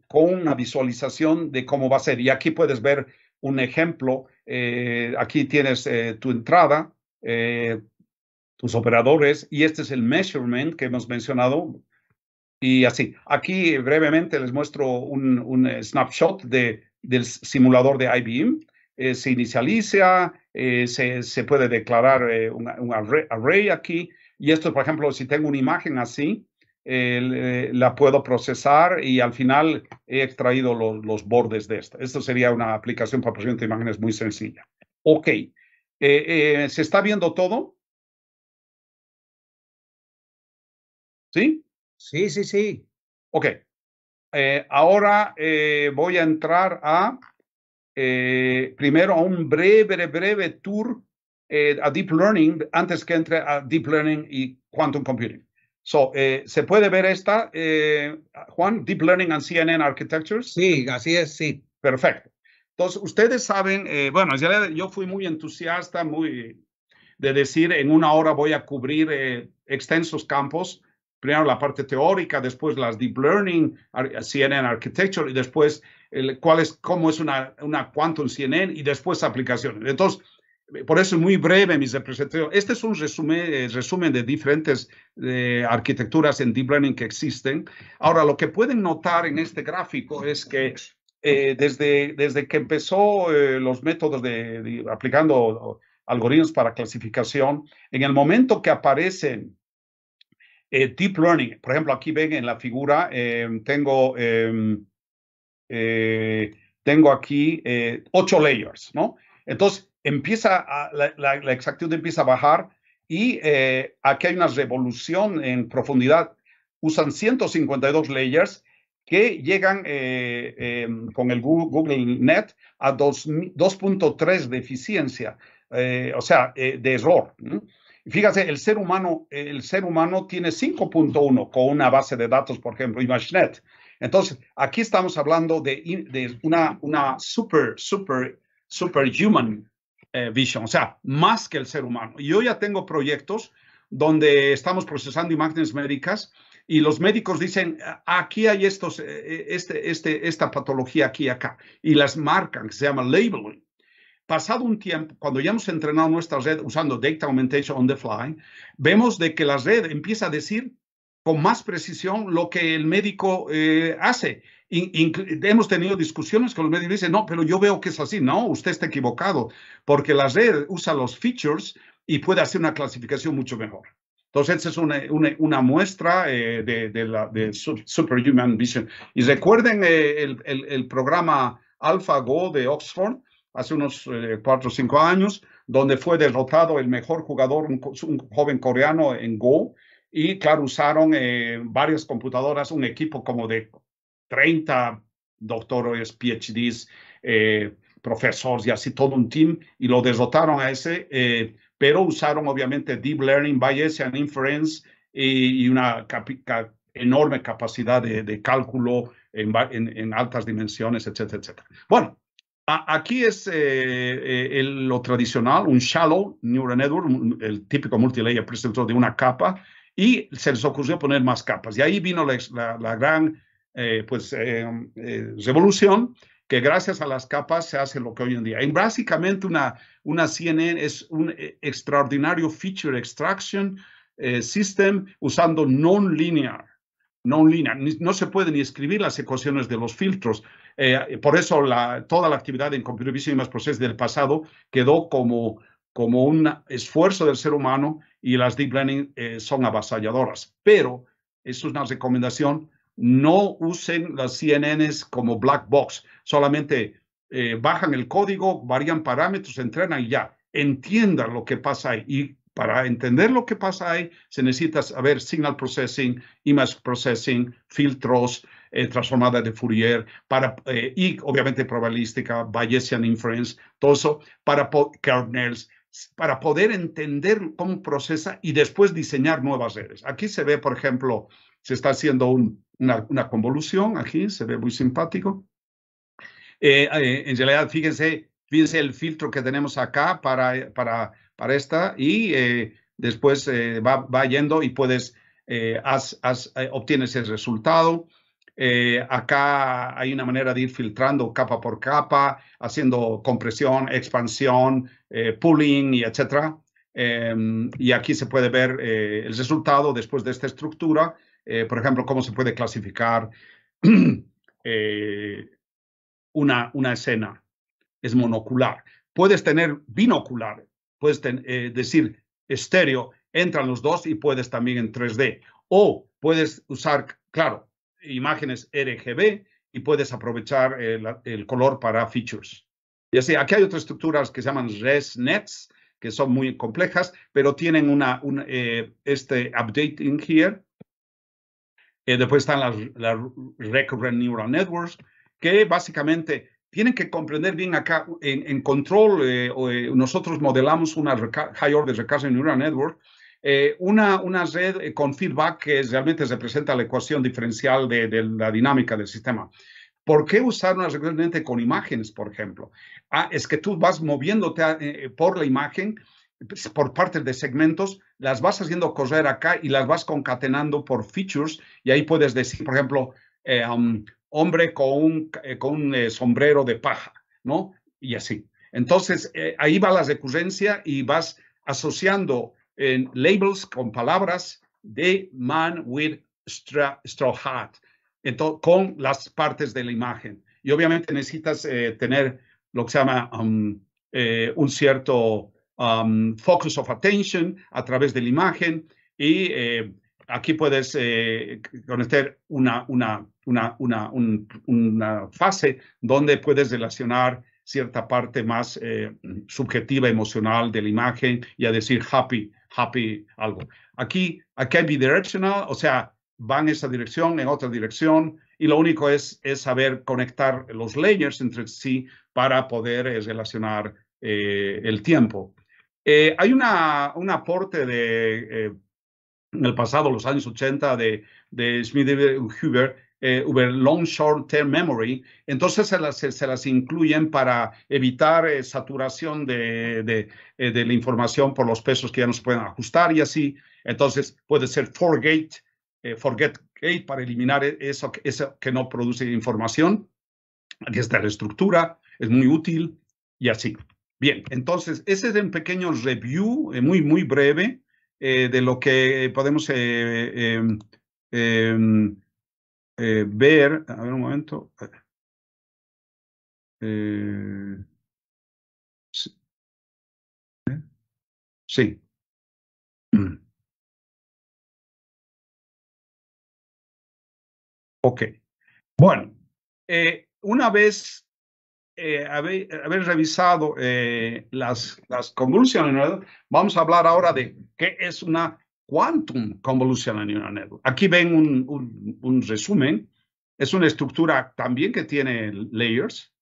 con una visualización de cómo va a ser. Y aquí puedes ver un ejemplo, aquí tienes tu entrada, tus operadores, y este es el measurement que hemos mencionado. Y así, aquí brevemente les muestro un, eh, snapshot del simulador de IBM. Eh, se inicializa, eh, se, puede declarar un, array, aquí. Y esto, por ejemplo, si tengo una imagen así, la puedo procesar y al final he extraído los, los bordes de esta. Esto sería una aplicación para procesamiento de imágenes muy sencilla. Ok, se está viendo todo. ¿Sí? Sí, sí, sí. Ok. Eh, ahora eh, voy a entrar a eh, primero a un breve, breve tour a Deep Learning antes que entre a Deep Learning y Quantum Computing. So, ¿Se puede ver esta, Juan? Deep Learning and CNN Architectures. Sí, así es, sí. Perfecto. Entonces, ustedes saben, bueno, yo fui muy entusiasta, muy de decir en una hora voy a cubrir extensos campos primero la parte teórica, después las deep learning, CNN architecture y después el, cuál es, cómo es una, una quantum CNN y después aplicaciones. Entonces, eh, por eso es muy breve mis presentación. Este es un resumen, eh, resumen de diferentes eh, arquitecturas en deep learning que existen. Ahora, lo que pueden notar en este gráfico es que desde, desde que empezó los métodos de, aplicando algoritmos para clasificación, en el momento que aparecen eh, deep learning, por ejemplo, aquí ven en la figura, em, tengo, em, eh, tengo aquí eh, ocho layers, ¿no? Entonces, empieza a, la, la, exactitud empieza a bajar y aquí hay una revolución en profundidad. Usan 152 layers que llegan em, con el Google Net a 2.3 de eficiencia, o sea, de error. ¿no? Fíjate, el ser humano, el ser humano tiene 5.1 con una base de datos, por ejemplo, ImageNet. Entonces, aquí estamos hablando de, una, una super, super, superhuman eh, vision, o sea, más que el ser humano. yo ya tengo proyectos donde estamos procesando imágenes médicas y los médicos dicen, aquí hay estos, eh, eh, este, este, esta patología aquí, acá, y las marcan, se llama labeling pasado un tiempo, cuando ya hemos entrenado nuestra red usando Data Augmentation on the Fly, vemos de que la red empieza a decir con más precisión lo que el médico eh, hace. hemos tenido discusiones con los médicos y dicen, no, pero yo veo que es así. No, usted está equivocado, porque la red usa los features y puede hacer una clasificación mucho mejor. Entonces, esa es una, muestra eh, de, Superhuman Vision. Y recuerden eh, el, el, programa AlphaGo de Oxford, hace unos 4 eh, cuatro o cinco años, donde fue derrotado el mejor jugador, un, joven coreano en Go, y claro, usaron eh, varias computadoras, un equipo como de 30 doctores, PhDs, eh, profesores y así todo un team, y lo derrotaron a ese, pero usaron obviamente Deep Learning, Bayesian Inference y, una enorme capacidad de, cálculo en altas dimensiones, etcétera, etcétera. Bueno, Aquí es eh, eh, lo tradicional, un shallow neural network, el típico multilayer presentado de una capa, y se les ocurrió poner más capas. Y ahí vino la, gran eh, pues, revolución, que gracias a las capas se hace lo que hoy en día. En básicamente una, una CNN es un extraordinario feature extraction system usando non-linear. Non-linear. No se pueden ni escribir las ecuaciones de los filtros. Eh, por eso toda la actividad en Computer Vision y más procesos del pasado quedó como, como un esfuerzo del ser humano y las deep learning eh, son avasalladoras. Pero, eso es una recomendación, no usen las CNNs como black box, solamente eh, bajan el código, varían parámetros, entrenan y ya. Entiendan lo que pasa ahí. Y para entender lo que pasa ahí, se necesita saber signal processing, image processing, filtros, eh, transformada de Fourier para, eh, y obviamente probabilística, Bayesian Inference, todo eso, para kernels, para poder entender cómo procesa y después diseñar nuevas redes. Aquí se ve, por ejemplo, se está haciendo una, convolución, aquí se ve muy simpático. Eh, en realidad, fíjense, el filtro que tenemos acá para, para, para esta y después va, yendo y puedes, obtienes el resultado. Eh, acá hay una manera de ir filtrando capa por capa, haciendo compresión, expansión, eh, pooling y etcétera. Em, y aquí se puede ver eh, el resultado después de esta estructura, por ejemplo, cómo se puede clasificar una, una, escena. Es monocular. Puedes tener binocular, puedes decir estéreo, entran los dos y puedes también en 3D. O puedes usar, claro, imágenes RGB y puedes aprovechar el, color para features. y así aquí hay otras estructuras que se llaman ResNets, que son muy complejas, pero tienen una, un, eh, este updating here. Eh, después están las, las, Recurrent Neural Networks, que básicamente tienen que comprender bien acá, en, control, eh, nosotros modelamos una high order recurrent neural network eh, una, una, red eh, con feedback que realmente representa la ecuación diferencial de, la dinámica del sistema. ¿Por qué usar una recurrencia con imágenes, por ejemplo? Ah, es que tú vas moviéndote eh, por la imagen, pues, por partes de segmentos, las vas haciendo correr acá y las vas concatenando por features y ahí puedes decir, por ejemplo, um, hombre con un, con un sombrero de paja, ¿no? Y así. Entonces, ahí va la recurrencia y vas asociando en labels con palabras de man with straw hat, Entonces, con las partes de la imagen. Y obviamente necesitas eh, tener lo que se llama um, eh, un cierto um, focus of attention a través de la imagen y eh, aquí puedes eh, conectar una, una, una, fase donde puedes relacionar cierta parte más subjetiva, emocional de la imagen y a decir happy happy algo. Aquí, aquí hay bidireccional, o sea, van esa dirección, en otra dirección, y lo único es, saber conectar los layers entre sí para poder eh, relacionar eh, el tiempo. Eh, hay una, un aporte de, en el pasado, los años 80, de, de y Huber, eh, long short term memory, entonces se las, se las incluyen para evitar eh, saturación de, eh, de, la información por los pesos que ya no se pueden ajustar y así. Entonces puede ser forget, eh, forget gate para eliminar e, eso, eso que no produce información. Aquí está la estructura, es muy útil y así. Bien, entonces ese es un pequeño review muy, muy breve de lo que podemos em, eh, ver, a ver un momento. Eh, sí. Bueno, eh, una vez haber, revisado las, las convulsiones, vamos a hablar ahora de qué es una quantum convolutional neural network. Aquí ven un, resumen. Es una estructura también que tiene layers,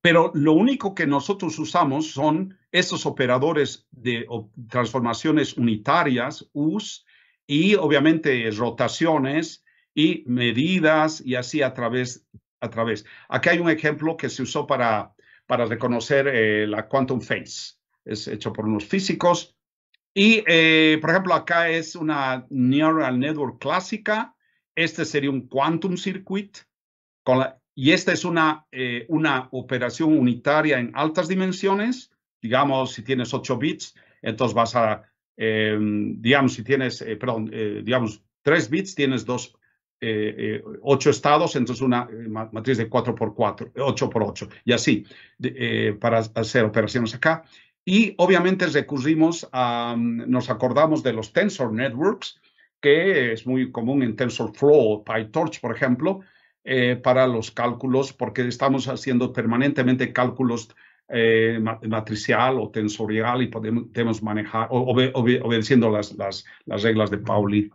pero lo único que nosotros usamos son estos operadores de transformaciones unitarias, U's, y obviamente rotaciones y medidas y así a través. A través. Aquí hay un ejemplo que se usó para, para reconocer eh, la quantum phase. Es hecho por unos físicos y, eh, por ejemplo, acá es una Neural Network clásica. Este sería un Quantum Circuit. Con la, y esta es una, eh, una operación unitaria en altas dimensiones. Digamos, si tienes 8 bits, entonces vas a, eh, digamos, si tienes, perdón, digamos, 3 bits, tienes 8 estados, entonces una matriz de 4x4, 8 por 8 y así, para hacer operaciones acá. Y obviamente recurrimos a, mm, nos acordamos de los tensor networks, que es muy común en TensorFlow o PyTorch, por ejemplo, eh, para los cálculos, porque estamos haciendo permanentemente cálculos eh, matricial o tensorial y podemos manejar, obedeciendo las, las, reglas de Pauli.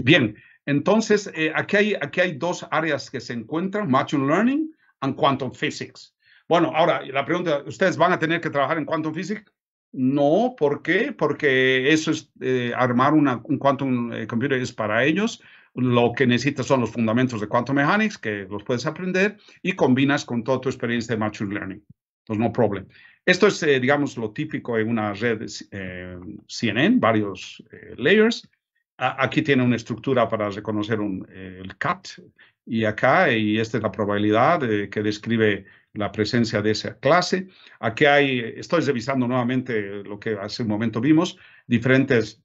Bien, entonces eh, aquí, hay, aquí hay dos áreas que se encuentran, Machine Learning and Quantum Physics. Bueno, ahora la pregunta, ¿ustedes van a tener que trabajar en quantum physics? No, ¿por qué? Porque eso es eh, armar un quantum eh, computer es para ellos. Lo que necesitas son los fundamentos de quantum mechanics, que los puedes aprender y combinas con toda tu experiencia de machine learning. Entonces, no problem. Esto es, eh, digamos, lo típico en una red CNN, varios layers. aquí tiene una estructura para reconocer un, el CAT y acá, y esta es la probabilidad que describe la presencia de esa clase. Aquí hay, estoy revisando nuevamente lo que hace un momento vimos, diferentes,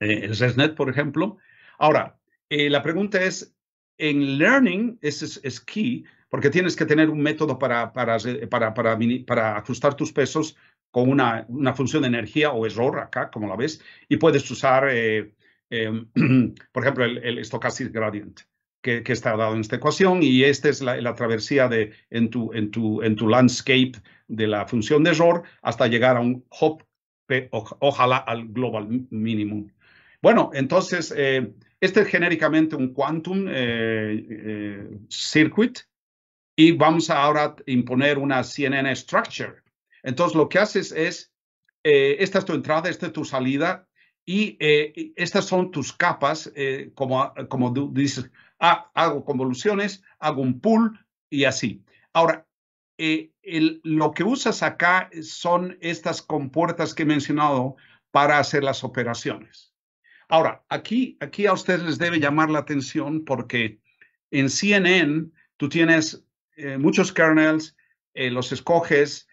el eh, ResNet, por ejemplo. Ahora, eh, la pregunta es, en learning es, es, key, porque tienes que tener un método para, para, para, para, para ajustar tus pesos con una, una, función de energía o error acá, como la ves, y puedes usar, eh, em, por ejemplo, el, el stochastic gradient que, está dado en esta ecuación y esta es la, travesía de, en, tu, en, tu, en tu landscape de la función de error hasta llegar a un hop, ojalá al global minimum. Bueno, entonces, eh, este es genéricamente un quantum eh, eh, circuit y vamos ahora a imponer una CNN structure. Entonces, lo que haces es, esta es tu entrada, esta es tu salida y estas son tus capas, como, como dices, hago convoluciones, hago un pool y así. Ahora, eh, lo que usas acá son estas compuertas que he mencionado para hacer las operaciones. Ahora, aquí, aquí a ustedes les debe llamar la atención porque en CNN tú tienes eh, muchos kernels, eh, los escoges,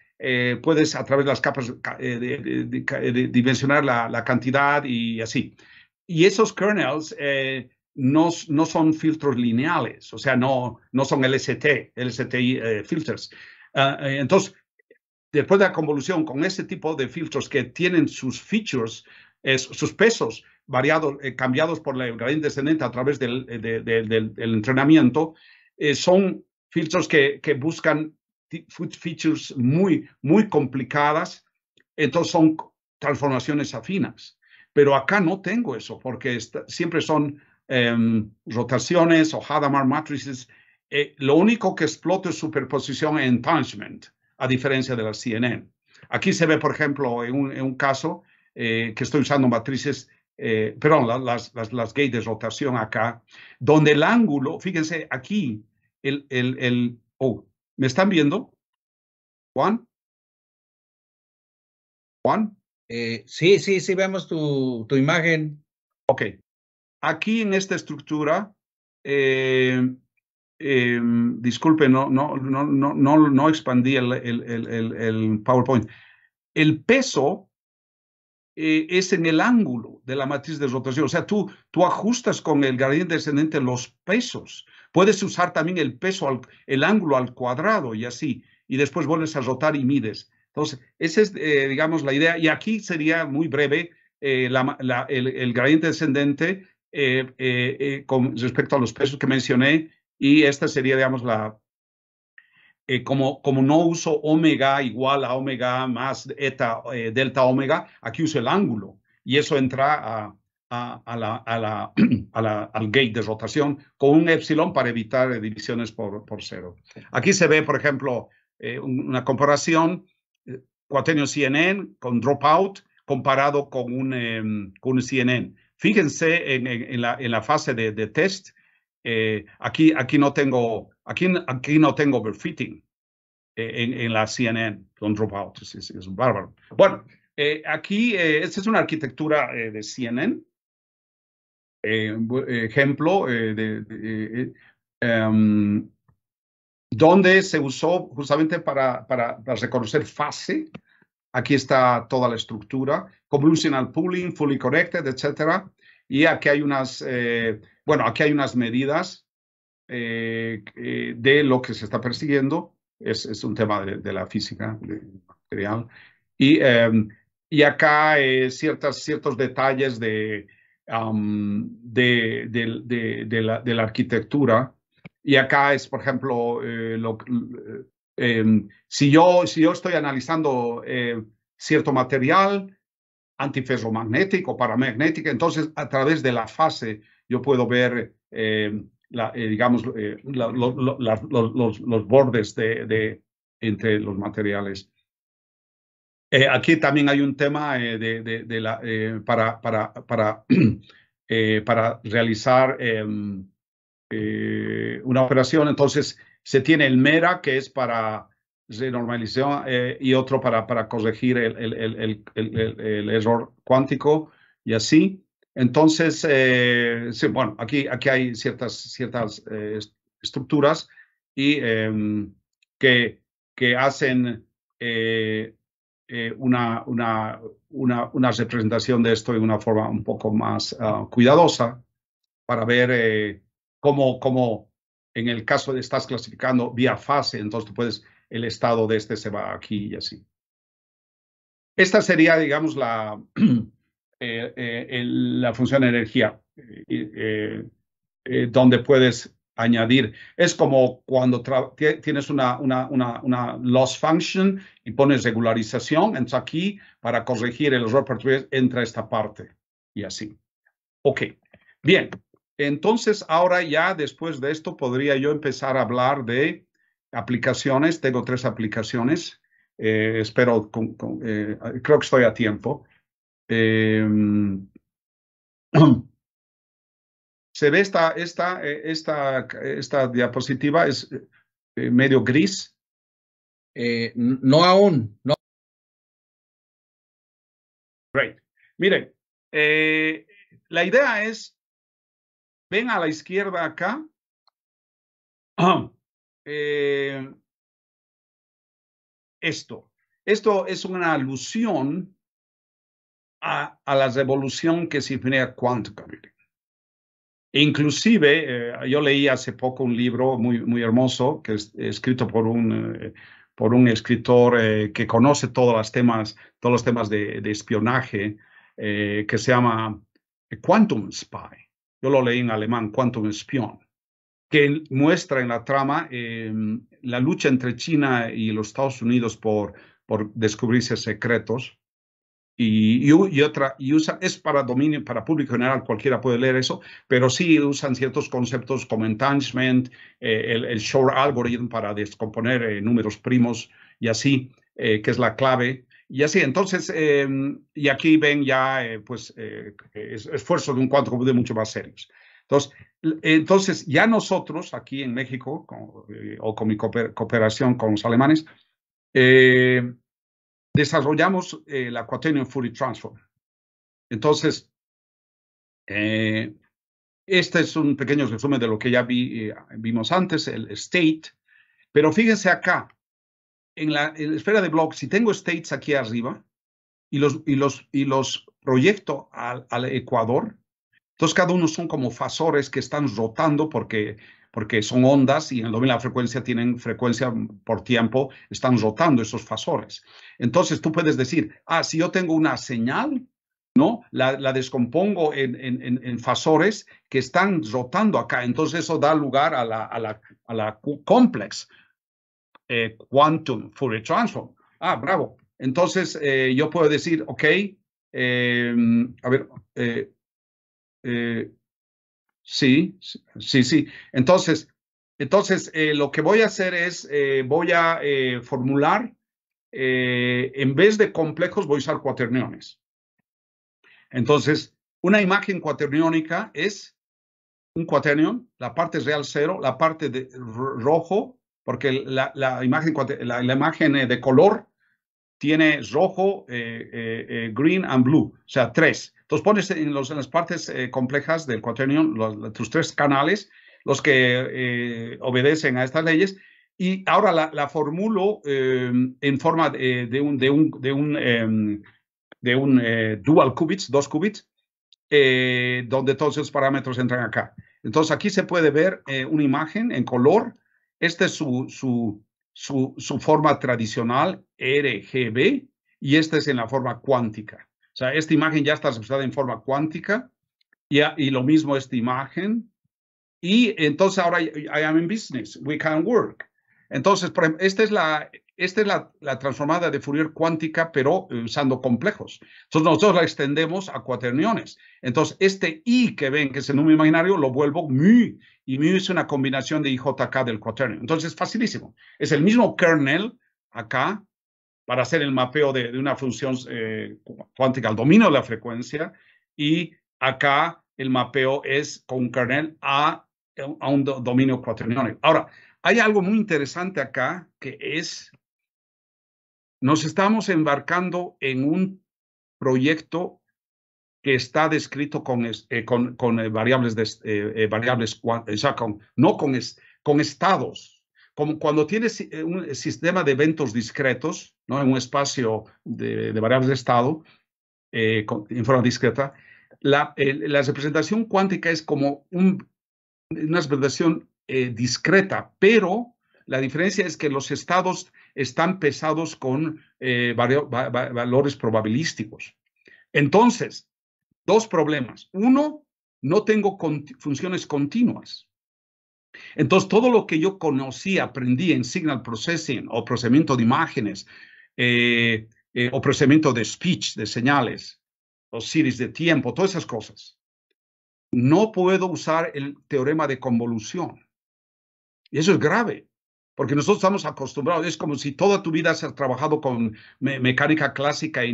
puedes a través de las capas dimensionar la, cantidad y así. Y esos kernels no, son filtros lineales, o sea, no, no son LST, LSTI eh, filters. Ah, eh, entonces, después de la convolución, con ese tipo de filtros que tienen sus features, sus pesos variados, eh, cambiados por la gradiente descendente a través del, del, entrenamiento, son filtros que, que, buscan features muy, muy complicadas, entonces son transformaciones afinas. Pero acá no tengo eso, porque siempre son Em, rotaciones o Hadamard matrices, eh, lo único que explota es superposición en entanglement, a diferencia de la CNN. Aquí se ve, por ejemplo, en un, caso eh, que estoy usando matrices, eh, perdón, las, las, gates de rotación acá, donde el ángulo, fíjense, aquí, el, el, el oh, ¿me están viendo? Juan? Juan? sí, sí, sí, vemos tu, tu imagen. Ok, aquí en esta estructura, eh, em, disculpe, no, no, no, no, expandí el, el, el, el PowerPoint. El peso eh, es en el ángulo de la matriz de rotación. O sea, tú, tú ajustas con el gradiente descendente los pesos. Puedes usar también el peso, al, el ángulo al cuadrado y así. Y después vuelves a rotar y mides. Entonces, esa es, eh, digamos, la idea. Y aquí sería muy breve el, el, gradiente descendente eh, eh, eh, con respecto a los pesos que mencioné y esta sería, digamos, la... como, como no uso omega igual a omega más eta, delta omega, aquí uso el ángulo y eso entra a, la, al gate de rotación con un epsilon para evitar divisiones por, cero. Aquí se ve, por ejemplo, una comparación, eh, CNN con dropout comparado con un, em, con un CNN. Fíjense en, la, en la, fase de, test, eh, aquí, aquí, no tengo, aquí, aquí no tengo overfitting eh, en, la CNN, con out, es, un bárbaro. Bueno, eh, aquí, eh, esta es una arquitectura de CNN, ejemplo de, em, donde se usó justamente para, para reconocer fase Aquí está toda la estructura. Convolutional pooling, fully connected, etcétera. Y aquí hay unas, eh, bueno, aquí hay unas medidas eh, eh, de lo que se está persiguiendo. Es, un tema de, la física, de material. Y, em, y acá ciertas, ciertos detalles de, de, la, arquitectura. Y acá es, por ejemplo, lo, Em, si, yo, si yo estoy analizando eh, cierto material antiferromagnético, paramagnético, entonces a través de la fase yo puedo ver, digamos, los, bordes de, entre los materiales. Eh, aquí también hay un tema eh, de, la, para, para, para, para realizar em, una operación, entonces se tiene el MERA, que es para renormalización, eh, y otro para, para corregir el, error cuántico y así. Entonces, eh, bueno, aquí, aquí hay ciertas, ciertas eh, estructuras y, em, que, que hacen una, una, una, una, representación de esto de una forma un poco más ah, cuidadosa para ver cómo, cómo en el caso de estás clasificando vía fase, entonces tú puedes, el estado de este se va aquí y así. Esta sería, digamos, la, eh, eh, la función de energía, eh, donde puedes añadir. Es como cuando tienes una, una, una, una, loss function y pones regularización, entonces aquí para corregir el error entra esta parte y así. Ok, bien, entonces, ahora ya después de esto podría yo empezar a hablar de aplicaciones. Tengo tres aplicaciones. Eh, espero, eh, creo que estoy a tiempo. Em, se ve esta, esta, eh, esta, esta diapositiva, es medio gris. no aún, no. Great. Miren, la idea es Ven a la izquierda acá. Eh, esto. Esto es una alusión a, la revolución que se a quantum Inclusive, eh, yo leí hace poco un libro muy, muy hermoso que es escrito por un, eh, por un escritor que conoce todos los temas, todos los temas de espionaje, que se llama Quantum Spy yo lo leí en alemán, Quantum Spion, que muestra en la trama em, la lucha entre China y los Estados Unidos por, por descubrirse secretos. Y, y, otra, y usa, es para dominio, para público general, cualquiera puede leer eso, pero sí usan ciertos conceptos como entanglement, eh, el, short algorithm para descomponer eh, números primos y así, eh, que es la clave y así, entonces, em, y aquí ven ya, eh, pues, eh, esfuerzos de un cuadro de mucho más serios. Entonces, entonces, ya nosotros aquí en México, eh, o con mi cooperación con los alemanes, desarrollamos la Quaternion Fully transform Entonces, este es un pequeño resumen de lo que ya vimos antes, el state. Pero fíjense acá, en la, esfera de Bloch, si tengo states aquí arriba y los, y los, y los proyecto al, Ecuador, entonces cada uno son como fasores que están rotando porque, porque son ondas y en el dominio de la frecuencia tienen frecuencia por tiempo, están rotando esos fasores. Entonces tú puedes decir, ah, si yo tengo una señal, ¿no? La, la descompongo en, en, en, fasores que están rotando acá. Entonces eso da lugar a la, a la, a la complex, eh, Quantum Fourier Transform. Ah, bravo. Entonces, eh, yo puedo decir, ok, eh, a ver, sí, sí, sí. Entonces, entonces lo que voy a hacer es, voy a formular, en vez de complejos, voy a usar cuaterniones. Entonces, una imagen cuaterniónica es un cuaternión, la parte real cero, la parte de rojo porque la, imagen, la, imagen eh, de color tiene rojo, eh, eh, green and blue, o sea, tres. Entonces pones en, los, en las partes complejas del quaternion los, tus tres canales, los que obedecen a estas leyes, y ahora la, formulo en forma de, un, de un, de un, em, de un dual qubits, dos qubits, donde todos esos parámetros entran acá. Entonces aquí se puede ver una imagen en color, esta es su, su, su, su forma tradicional, RGB, y esta es en la forma cuántica. O sea, esta imagen ya está representada en forma cuántica y, y lo mismo esta imagen. Y entonces ahora I am in business, we can work. Entonces, esta es la esta es la, transformada de Fourier cuántica, pero eh, usando complejos. Entonces nosotros la extendemos a cuaterniones. Entonces este i que ven, que es el número imaginario, lo vuelvo mu, y mu es una combinación de ijk del cuaternio. Entonces es facilísimo. Es el mismo kernel acá para hacer el mapeo de, una función eh, cuántica al dominio de la frecuencia, y acá el mapeo es con un kernel a, a un dominio cuaternionario. Ahora, hay algo muy interesante acá que es nos estamos embarcando en un proyecto que está descrito con, eh, eh, variables, de, eh, variables o con, no con, con estados. Como cuando tienes un sistema de eventos discretos, ¿no? en un espacio de, variables de estado, en forma discreta, la, la, representación cuántica es como una representación discreta, pero la diferencia es que los estados están pesados con eh, valores probabilísticos. Entonces, dos problemas. Uno, no tengo funciones continuas. Entonces, todo lo que yo conocí, aprendí en signal processing o procesamiento de imágenes eh, eh, o procesamiento de speech, de señales, o series de tiempo, todas esas cosas, no puedo usar el teorema de convolución. Y eso es grave, porque nosotros estamos acostumbrados, es como si toda tu vida has trabajado con mecánica clásica y,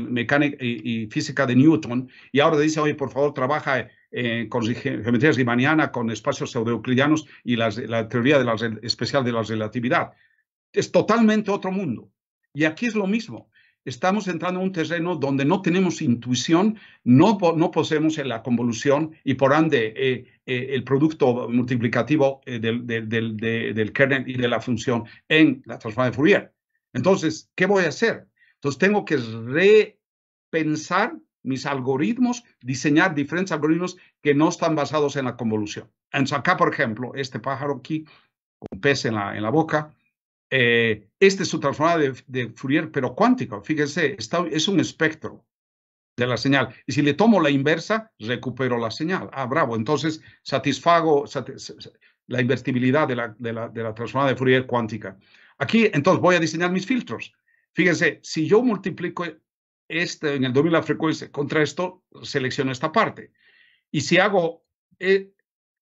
mecánica y, física de Newton, y ahora te dice, oye, por favor, trabaja eh, con geometría riemanniana, con espacios pseudoeuclidianos y las, la teoría de la, especial de la relatividad. Es totalmente otro mundo. Y aquí es lo mismo estamos entrando en un terreno donde no tenemos intuición, no, no poseemos la convolución y por ende eh, eh, el producto multiplicativo eh, del, kernel y de la función en la transformada de Fourier. Entonces, ¿qué voy a hacer? Entonces tengo que repensar mis algoritmos, diseñar diferentes algoritmos que no están basados en la convolución. Entonces acá, por ejemplo, este pájaro aquí, con pez en la, en la boca, eh, este es su transformada de, Fourier, pero cuántico. Fíjense, está, es un espectro de la señal. Y si le tomo la inversa, recupero la señal. Ah, bravo. Entonces, satisfago la invertibilidad de la, de transformada de Fourier cuántica. Aquí, entonces, voy a diseñar mis filtros. Fíjense, si yo multiplico este, en el dominio de la frecuencia contra esto, selecciono esta parte. Y si hago eh,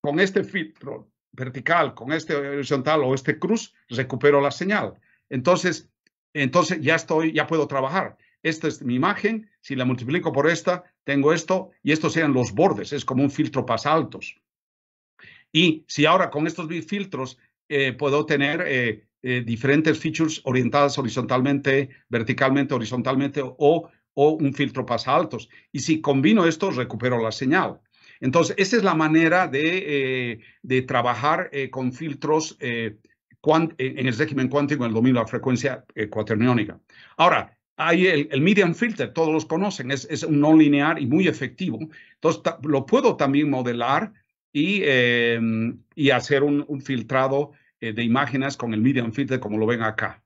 con este filtro vertical con este horizontal o este cruz, recupero la señal. Entonces, entonces ya estoy, ya puedo trabajar. Esta es mi imagen, si la multiplico por esta, tengo esto y estos sean los bordes, es como un filtro pasaltos. Y si ahora con estos filtros eh, puedo tener eh, eh, diferentes features orientadas horizontalmente, verticalmente, horizontalmente o, o un filtro pasaltos. Y si combino esto, recupero la señal. Entonces, esa es la manera de, eh, trabajar eh, con filtros eh, en el régimen cuántico en el dominio de la frecuencia cuaterniónica. Ahora, hay el, median medium filter, todos los conocen, es, un no lineal y muy efectivo. Entonces, lo puedo también modelar y, hacer un, filtrado de imágenes con el medium filter como lo ven acá.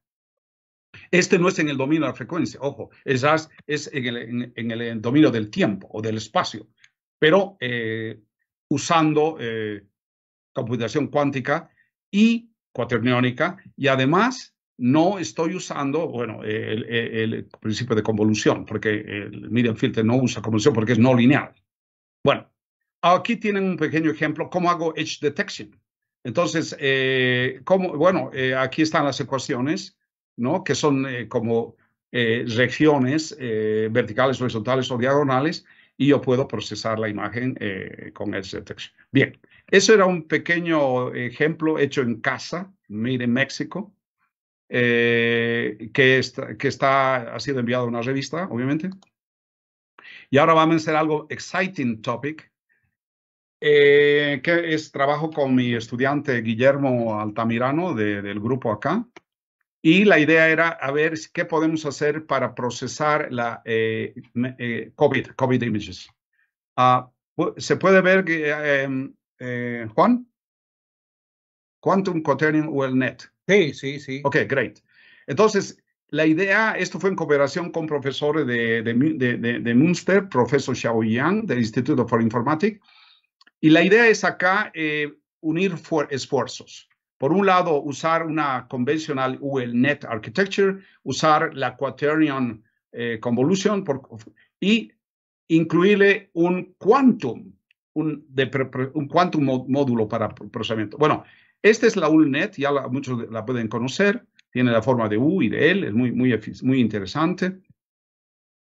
Este no es en el dominio de la frecuencia, ojo, es, en, el, dominio del tiempo o del espacio pero eh, usando eh, computación cuántica y cuaterniónica, y además no estoy usando, bueno, el, principio de convolución, porque el medium filter no usa convolución porque es no lineal. Bueno, aquí tienen un pequeño ejemplo, cómo hago edge detection. Entonces, eh, bueno, aquí están las ecuaciones, ¿no? Que son como regiones verticales, horizontales o diagonales y yo puedo procesar la imagen eh, con ese texto. Bien, eso era un pequeño ejemplo hecho en casa, mire, en México, eh, que, está, que está, ha sido enviado a una revista, obviamente. Y ahora vamos a hacer algo exciting topic, eh, que es trabajo con mi estudiante Guillermo Altamirano del grupo acá. Y la idea era a ver qué podemos hacer para procesar la eh, eh, COVID, COVID images. Ah, ¿Se puede ver, em, eh, Juan? Quantum Quaternion NET. Sí, sí, sí. Ok, great. Entonces, la idea, esto fue en cooperación con profesores de, de, de, de Münster, profesor Xiaoyang del Instituto for Informatics. Y la idea es acá unir esfuerzos por un lado, usar una convencional ULNet Net Architecture, usar la Quaternion convolución eh, Convolution por, y incluirle un quantum, un, un quantum módulo para procesamiento. Bueno, esta es la ULNet, ya muchos la pueden conocer, tiene la forma de U y de L, es muy, muy, muy interesante.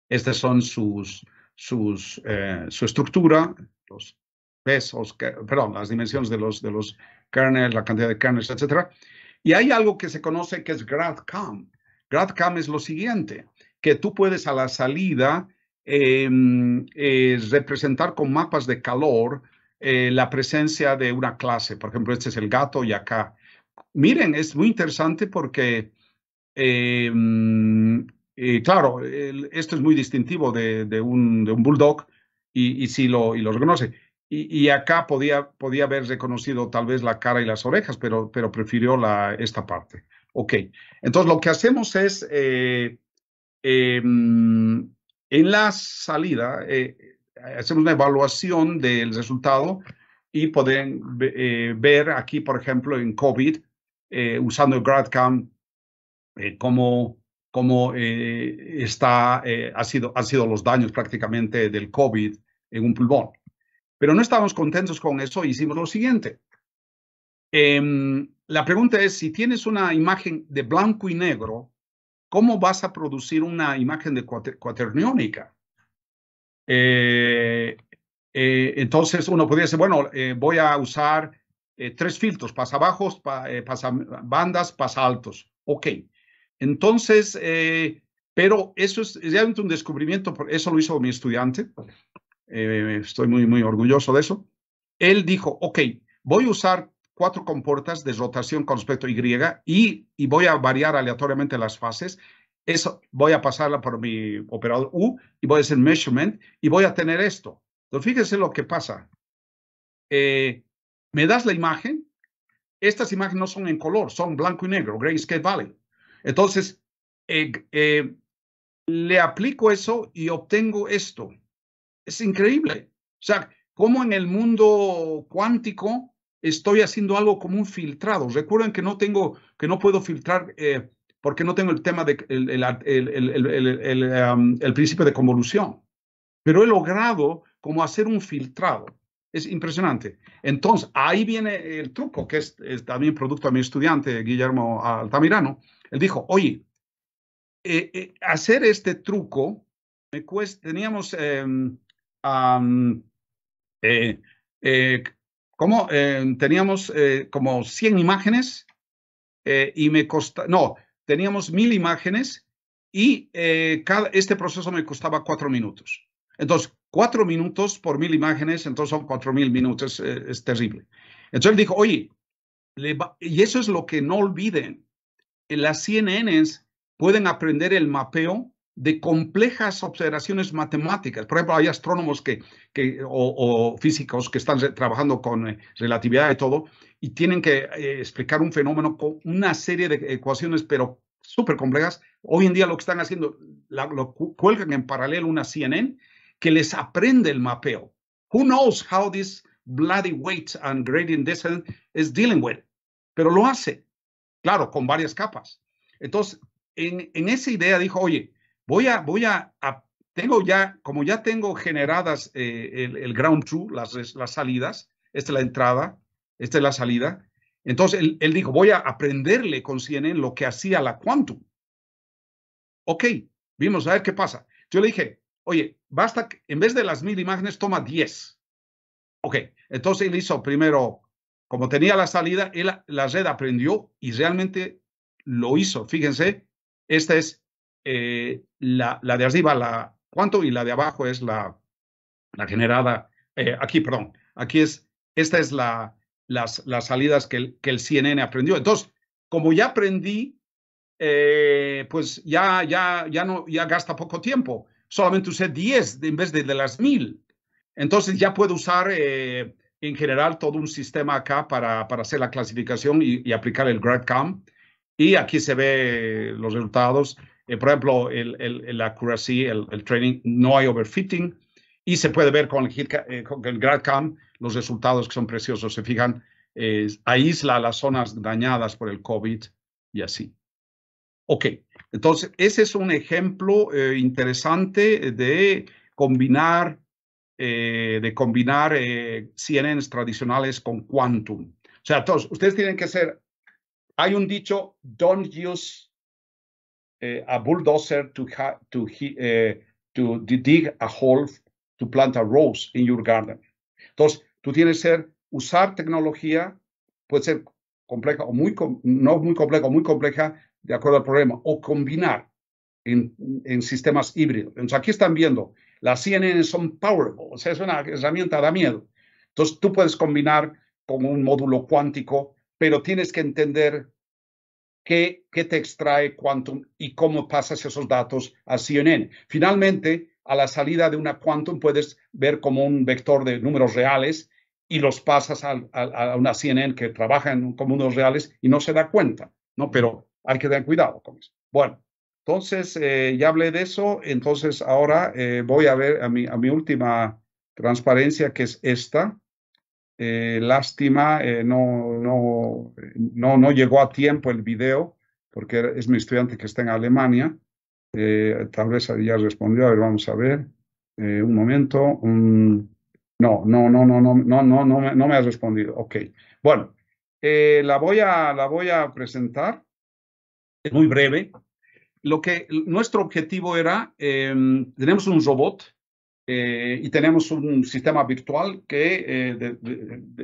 Estas son sus, sus eh, su estructura, los pesos, perdón, las dimensiones de los, de los la cantidad de kernels, etcétera. Y hay algo que se conoce que es GradCam. GradCam es lo siguiente, que tú puedes a la salida em, eh, representar con mapas de calor eh, la presencia de una clase. Por ejemplo, este es el gato y acá. Miren, es muy interesante porque, em, eh, claro, esto es muy distintivo de, un, bulldog y, si lo, y lo reconoce. Y, acá podía, podía haber reconocido tal vez la cara y las orejas, pero, pero prefirió esta parte. Ok, entonces lo que hacemos es, eh, eh, mm, en la salida, eh, hacemos una evaluación del resultado y pueden ver aquí, por ejemplo, en COVID, usando el GradCam, cómo, cómo está, ha, sido, han sido los daños prácticamente del COVID en un pulmón. Pero no estábamos contentos con eso hicimos lo siguiente. Em, la pregunta es, si tienes una imagen de blanco y negro, ¿cómo vas a producir una imagen de cuaterniónica? Eh, eh, entonces uno podría decir, bueno, eh, voy a usar tres filtros, pasa bajos, pa, bandas, pasa altos. Ok. Entonces, pero eso es realmente un descubrimiento, eso lo hizo mi estudiante. Eh, estoy muy, muy orgulloso de eso. Él dijo, ok, voy a usar cuatro comportas de rotación con respecto a Y y, y voy a variar aleatoriamente las fases. Eso voy a pasarla por mi operador U y voy a hacer measurement y voy a tener esto. Entonces, fíjense lo que pasa. Eh, me das la imagen. Estas imágenes no son en color, son blanco y negro, grayscale valley. Entonces, eh, eh, le aplico eso y obtengo esto. Es increíble. O sea, ¿cómo en el mundo cuántico estoy haciendo algo como un filtrado. Recuerden que no tengo, que no puedo filtrar eh, porque no tengo el tema de el, principio de convolución. Pero he logrado como hacer un filtrado. Es impresionante. Entonces, ahí viene el truco, que es, también producto de mi estudiante, Guillermo Altamirano. Él dijo, oye, eh, eh, hacer este truco, teníamos... Em, um, ¿cómo? Eh, teníamos como 100 imágenes y me costó, no, teníamos 1000 imágenes y cada, este proceso me costaba 4 minutos. Entonces, 4 minutos por 1000 imágenes, entonces son 4000 minutos, es, es terrible. Entonces él dijo, oye, y eso es lo que no olviden. Las CNNs pueden aprender el mapeo de complejas observaciones matemáticas. Por ejemplo, hay astrónomos que, o, físicos que están trabajando con eh, relatividad y todo, y tienen que eh, explicar un fenómeno con una serie de ecuaciones, pero súper complejas. Hoy en día lo que están haciendo, lo cuelgan en paralelo una CNN que les aprende el mapeo. Who knows how this bloody weight and gradient descent is dealing with? Pero lo hace, claro, con varias capas. Entonces, en esa idea dijo, oye, Voy a, voy a, tengo ya, como ya tengo generadas eh, el, ground true, las, las salidas, esta es la entrada, esta es la salida. Entonces él, él, dijo, voy a aprenderle con CNN lo que hacía la Quantum. Ok, vimos a ver qué pasa. Yo le dije, oye, basta, en vez de las mil imágenes, toma diez. Ok, entonces él hizo primero, como tenía la salida, él, la red aprendió y realmente lo hizo. Fíjense, esta es eh, la, la, de arriba, la cuánto, y la de abajo es la, la generada. Eh, aquí, perdón, aquí es, esta es la, las, las salidas que el, que el CNN aprendió. Entonces, como ya aprendí, eh, pues ya, ya, ya, no, ya gasta poco tiempo. Solamente usé 10 en vez de, de las 1000. Entonces ya puedo usar en general todo un sistema acá para, para hacer la clasificación y, aplicar el GradCam. Y aquí se ve los resultados. Eh, por ejemplo, el, el, el accuracy, el, el, training, no hay overfitting y se puede ver con el, hit, eh, GradCam los resultados que son preciosos. Se fijan, eh, aísla las zonas dañadas por el COVID y así. Ok, entonces ese es un ejemplo eh, interesante de combinar, de combinar CNNs tradicionales con quantum. O sea, todos, ustedes tienen que ser, hay un dicho, don't use eh, a bulldozer to, to, eh, to dig a hole to plant a rose in your garden. Entonces, tú tienes que ser, usar tecnología, puede ser compleja o muy, no muy compleja muy compleja, de acuerdo al problema, o combinar en, en sistemas híbridos. Entonces, aquí están viendo, las CNN son powerful, o sea, es una herramienta, da miedo. Entonces, tú puedes combinar con un módulo cuántico, pero tienes que entender qué, te extrae Quantum y cómo pasas esos datos a CNN. Finalmente, a la salida de una Quantum puedes ver como un vector de números reales y los pasas a, una CNN que trabaja en números reales y no se da cuenta, ¿no? Pero hay que tener cuidado con eso. Bueno, entonces eh, ya hablé de eso, entonces ahora eh, voy a ver a mi, a mi última transparencia que es esta. Eh, lástima, eh, no, no, no, no, llegó a tiempo el video, porque es mi estudiante que está en Alemania. Eh, tal vez ya respondió, vamos a ver. un momento. no, no, no, no, no, no, no, me, no me has respondido. Ok. Bueno, la, voy a, la voy a presentar. Es muy breve. Lo que, nuestro objetivo era, em, tenemos un robot eh, y tenemos un sistema virtual que eh,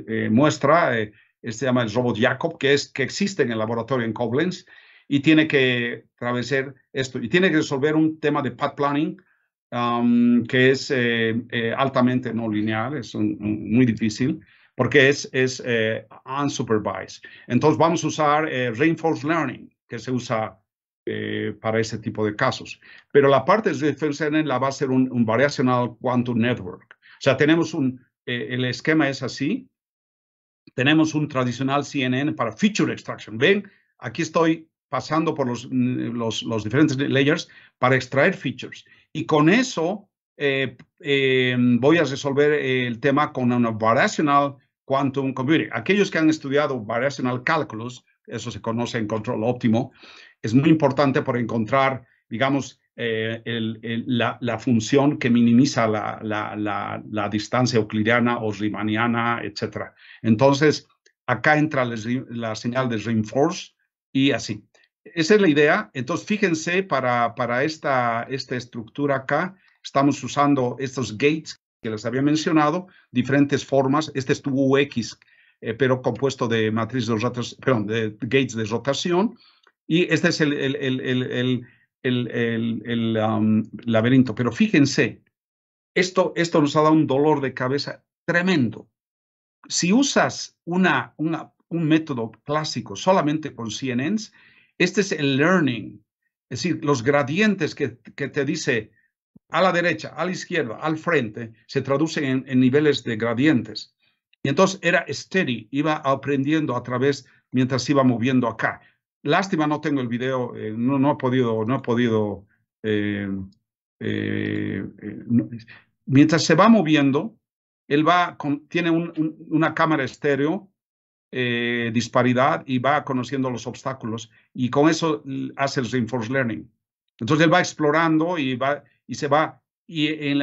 eh, muestra, eh, este se llama el robot Jacob, que, es, que existe en el laboratorio en Koblenz y tiene que atravesar esto y tiene que resolver un tema de path planning um, que es altamente no lineal, es muy difícil porque es, es unsupervised. Entonces vamos a usar reinforced learning que se usa eh, para ese tipo de casos. Pero la parte de CNN la va a ser un, variacional variational quantum network. O sea, tenemos un, eh, el esquema es así. Tenemos un tradicional CNN para feature extraction. Ven, aquí estoy pasando por mm, los, los, diferentes layers para extraer features. Y con eso eh, voy a resolver el tema con un variational quantum computing. Aquellos que han estudiado variational calculus, eso se conoce en control óptimo, es muy importante por encontrar, digamos, eh, la, función que minimiza la, distancia euclidiana o riemanniana, etc. Entonces, acá entra la señal de reinforce y así. Esa es la idea. Entonces, fíjense, para, para esta, esta estructura acá, estamos usando estos gates que les había mencionado, diferentes formas. Este es tu UX, eh, pero compuesto de matriz de de gates de rotación. Y este es el, laberinto. Pero fíjense, esto, esto nos ha dado un dolor de cabeza tremendo. Si usas un método clásico solamente con CNNs, este es el learning, es decir, los gradientes que, te dice a la derecha, a la izquierda, al frente, se traducen en, en, niveles de gradientes. Y entonces era steady, iba aprendiendo a través mientras iba moviendo acá. Lástima, no tengo el video, eh, no, he podido, no he podido. Eh, eh, mientras se va moviendo, él va tiene una cámara estéreo, disparidad, y va conociendo los obstáculos. Y con eso hace el reinforced learning. Entonces él va explorando y, va, y se va. Y en,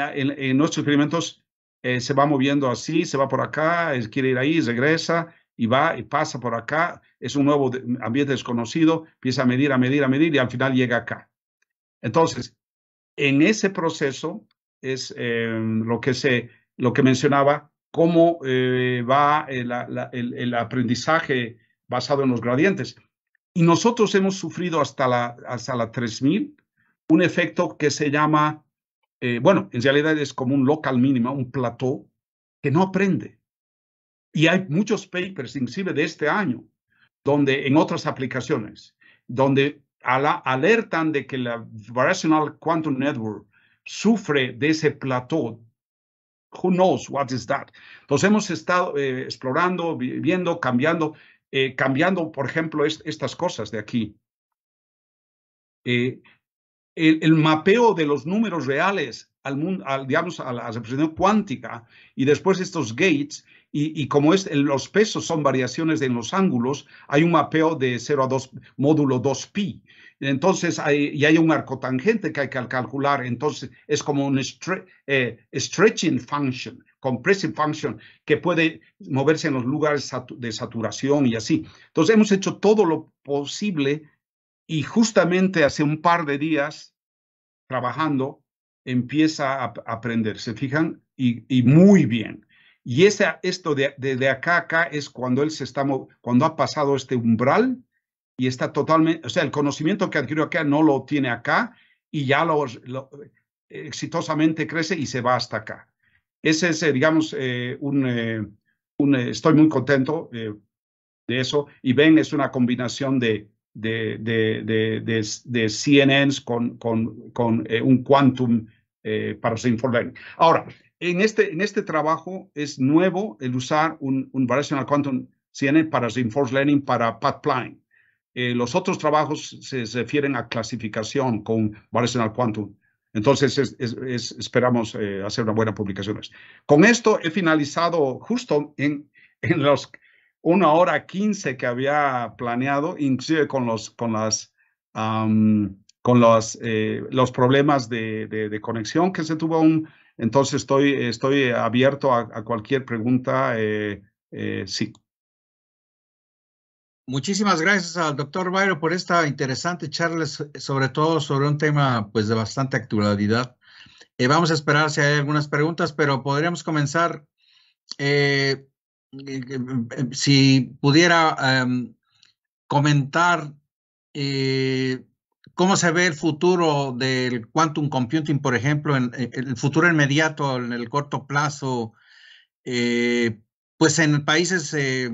nuestros experimentos se va moviendo así, se va por acá, quiere ir ahí, regresa, y va y pasa por acá, es un nuevo ambiente desconocido, empieza a medir, a medir, a medir y al final llega acá. Entonces, en ese proceso es em, lo, que se, lo que mencionaba, cómo eh, va eh, el, aprendizaje basado en los gradientes. Y nosotros hemos sufrido hasta la, hasta la 3000 un efecto que se llama, eh, bueno, en realidad es como un local mínimo, un plateau que no aprende y hay muchos papers, inclusive de este año, donde en otras aplicaciones, donde alertan de que la Variational Quantum Network sufre de ese plateau. Who knows what is that? Entonces hemos estado eh, explorando, viendo, cambiando, eh, cambiando, por ejemplo, estas cosas de aquí. Eh, el, mapeo de los números reales al mundo, al, digamos, a la representación cuántica y después estos gates y, como es, los pesos son variaciones en los ángulos, hay un mapeo de 0 a 2, módulo 2pi. Entonces, hay, y hay un arco tangente que hay que calcular. Entonces, es como un eh, stretching function, compressive function, que puede moverse en los lugares de saturación y así. Entonces, hemos hecho todo lo posible y justamente hace un par de días, trabajando, empieza a aprender. ¿Se fijan? y muy bien. Y esto de, de, acá a acá es cuando él se está, cuando ha pasado este umbral y está totalmente, o sea, el conocimiento que adquirió acá no lo tiene acá y ya lo, exitosamente crece y se va hasta acá. Ese es, eh, digamos, eh, un, eh, un estoy muy contento de eso. Y ven, es una combinación de, de, de, de CNNs con, con, con un quantum para se informar. Ahora, en este, en este trabajo es nuevo el usar un, un Variational Quantum CNN para Reinforced Learning, para Path Eh, los otros trabajos se, refieren a clasificación con Variational Quantum. Entonces, es, esperamos eh, hacer una buena publicación. Con esto he finalizado justo en, en los una hora 15 que había planeado, inclusive con los, con las, con los, eh, los problemas de, de, de conexión que se tuvo un entonces estoy, estoy abierto a, cualquier pregunta, eh, eh, sí. Muchísimas gracias al doctor Bayro por esta interesante charla, sobre todo sobre un tema pues de bastante actualidad. Eh, vamos a esperar si hay algunas preguntas, pero podríamos comenzar si pudiera em, comentar eh, ¿Cómo se ve el futuro del quantum computing, por ejemplo, en, eh, el futuro inmediato, en el corto plazo? Eh, pues en países eh,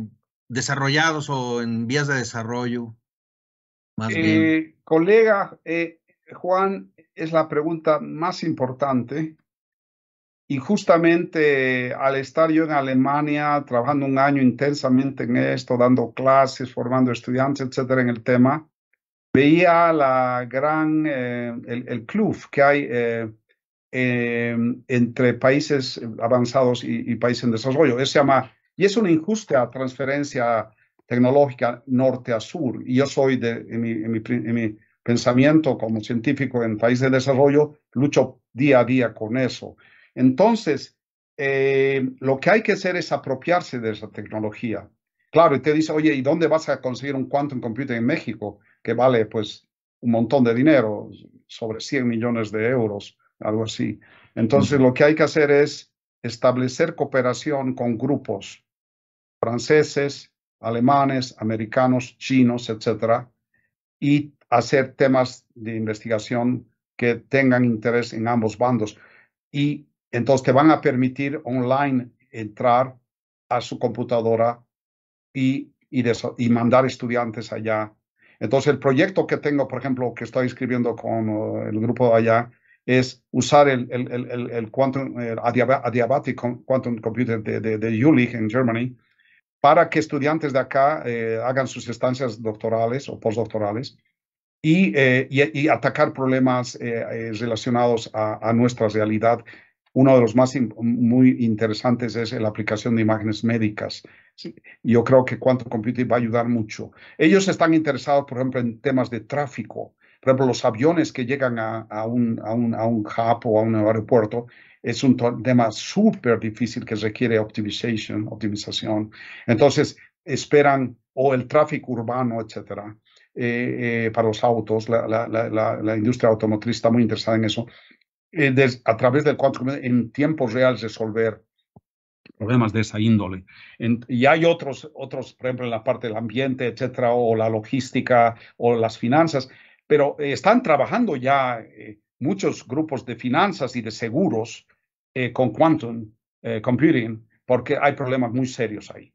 desarrollados o en vías de desarrollo. Más eh, Colega, eh, Juan, es la pregunta más importante. Y justamente al estar yo en Alemania, trabajando un año intensamente en esto, dando clases, formando estudiantes, etcétera, en el tema, veía la gran, eh, el, club que hay eh, em, entre países avanzados y, países en desarrollo. llama, y es una injusta transferencia tecnológica norte a sur. Y yo soy, de, en, mi, pensamiento como científico en países de desarrollo, lucho día a día con eso. Entonces, eh, lo que hay que hacer es apropiarse de esa tecnología. Claro, y te dice, oye, ¿y dónde vas a conseguir un quantum computer en México? que vale pues un montón de dinero, sobre 100 millones de euros, algo así. Entonces, lo que hay que hacer es establecer cooperación con grupos franceses, alemanes, americanos, chinos, etcétera, y hacer temas de investigación que tengan interés en ambos bandos. Y entonces te van a permitir online entrar a su computadora y, y mandar estudiantes allá entonces, el proyecto que tengo, por ejemplo, que estoy escribiendo con uh, el grupo de allá, es usar el, el, el, el quantum, eh, adiabatic quantum computer de, de, Jülich en Germany para que estudiantes de acá eh, hagan sus estancias doctorales o postdoctorales y, eh, y, atacar problemas relacionados a, a, nuestra realidad uno de los más muy interesantes es la aplicación de imágenes médicas. Yo creo que Quantum Computing va a ayudar mucho. Ellos están interesados, por ejemplo, en temas de tráfico. Por ejemplo, los aviones que llegan a, un, a, un, a un hub o a un aeropuerto es un tema súper difícil que requiere optimization, optimización. Entonces, esperan o el tráfico urbano, etcétera. Eh, eh, para los autos, la, la, industria automotriz está muy interesada en eso. Eh, a través del cuánto en tiempo real resolver problemas de esa índole. y hay otros, otros, por ejemplo, en la parte del ambiente, etcétera, o la logística, o las finanzas, pero eh, están trabajando ya eh, muchos grupos de finanzas y de seguros con quantum computing, porque hay problemas muy serios ahí.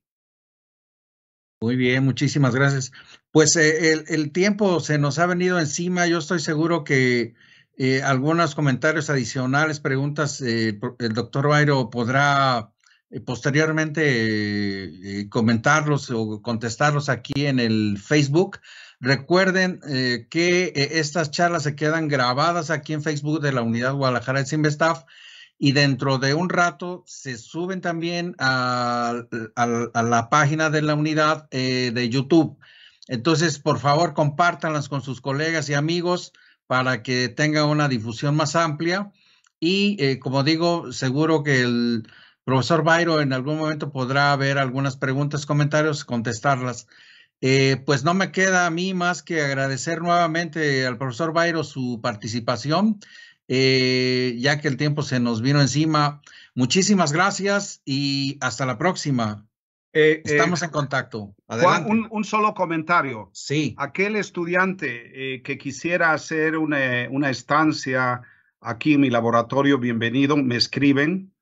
Muy bien, muchísimas gracias. Pues el tiempo se nos ha venido encima, yo estoy seguro que eh, algunos comentarios adicionales, preguntas, eh, el doctor Bairo podrá eh, posteriormente comentarlos o contestarlos aquí en el Facebook. Recuerden que estas charlas se quedan grabadas aquí en Facebook de la Unidad Guadalajara de Vestaf y dentro de un rato se suben también a, a la página de la unidad de YouTube. Entonces, por favor, compártanlas con sus colegas y amigos para que tenga una difusión más amplia. Y eh, como digo, seguro que el profesor Bayro en algún momento podrá ver algunas preguntas, comentarios, contestarlas. Eh, pues no me queda a mí más que agradecer nuevamente al profesor Bayro su participación, eh, ya que el tiempo se nos vino encima. Muchísimas gracias y hasta la próxima. Eh, eh, Estamos en contacto. Un, solo comentario. Sí. Aquel estudiante eh, que quisiera hacer una, estancia aquí en mi laboratorio, bienvenido, me escriben.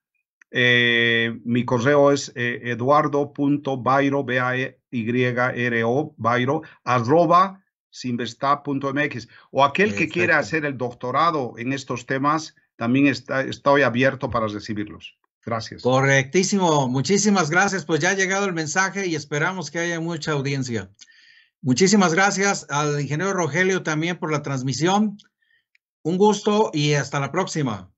mi correo es eduardo.bairo, b a e y r o arroba O aquel que quiera hacer el doctorado en estos temas, también está, estoy abierto para recibirlos. Gracias. Correctísimo. Muchísimas gracias. Pues ya ha llegado el mensaje y esperamos que haya mucha audiencia. Muchísimas gracias al ingeniero Rogelio también por la transmisión. Un gusto y hasta la próxima.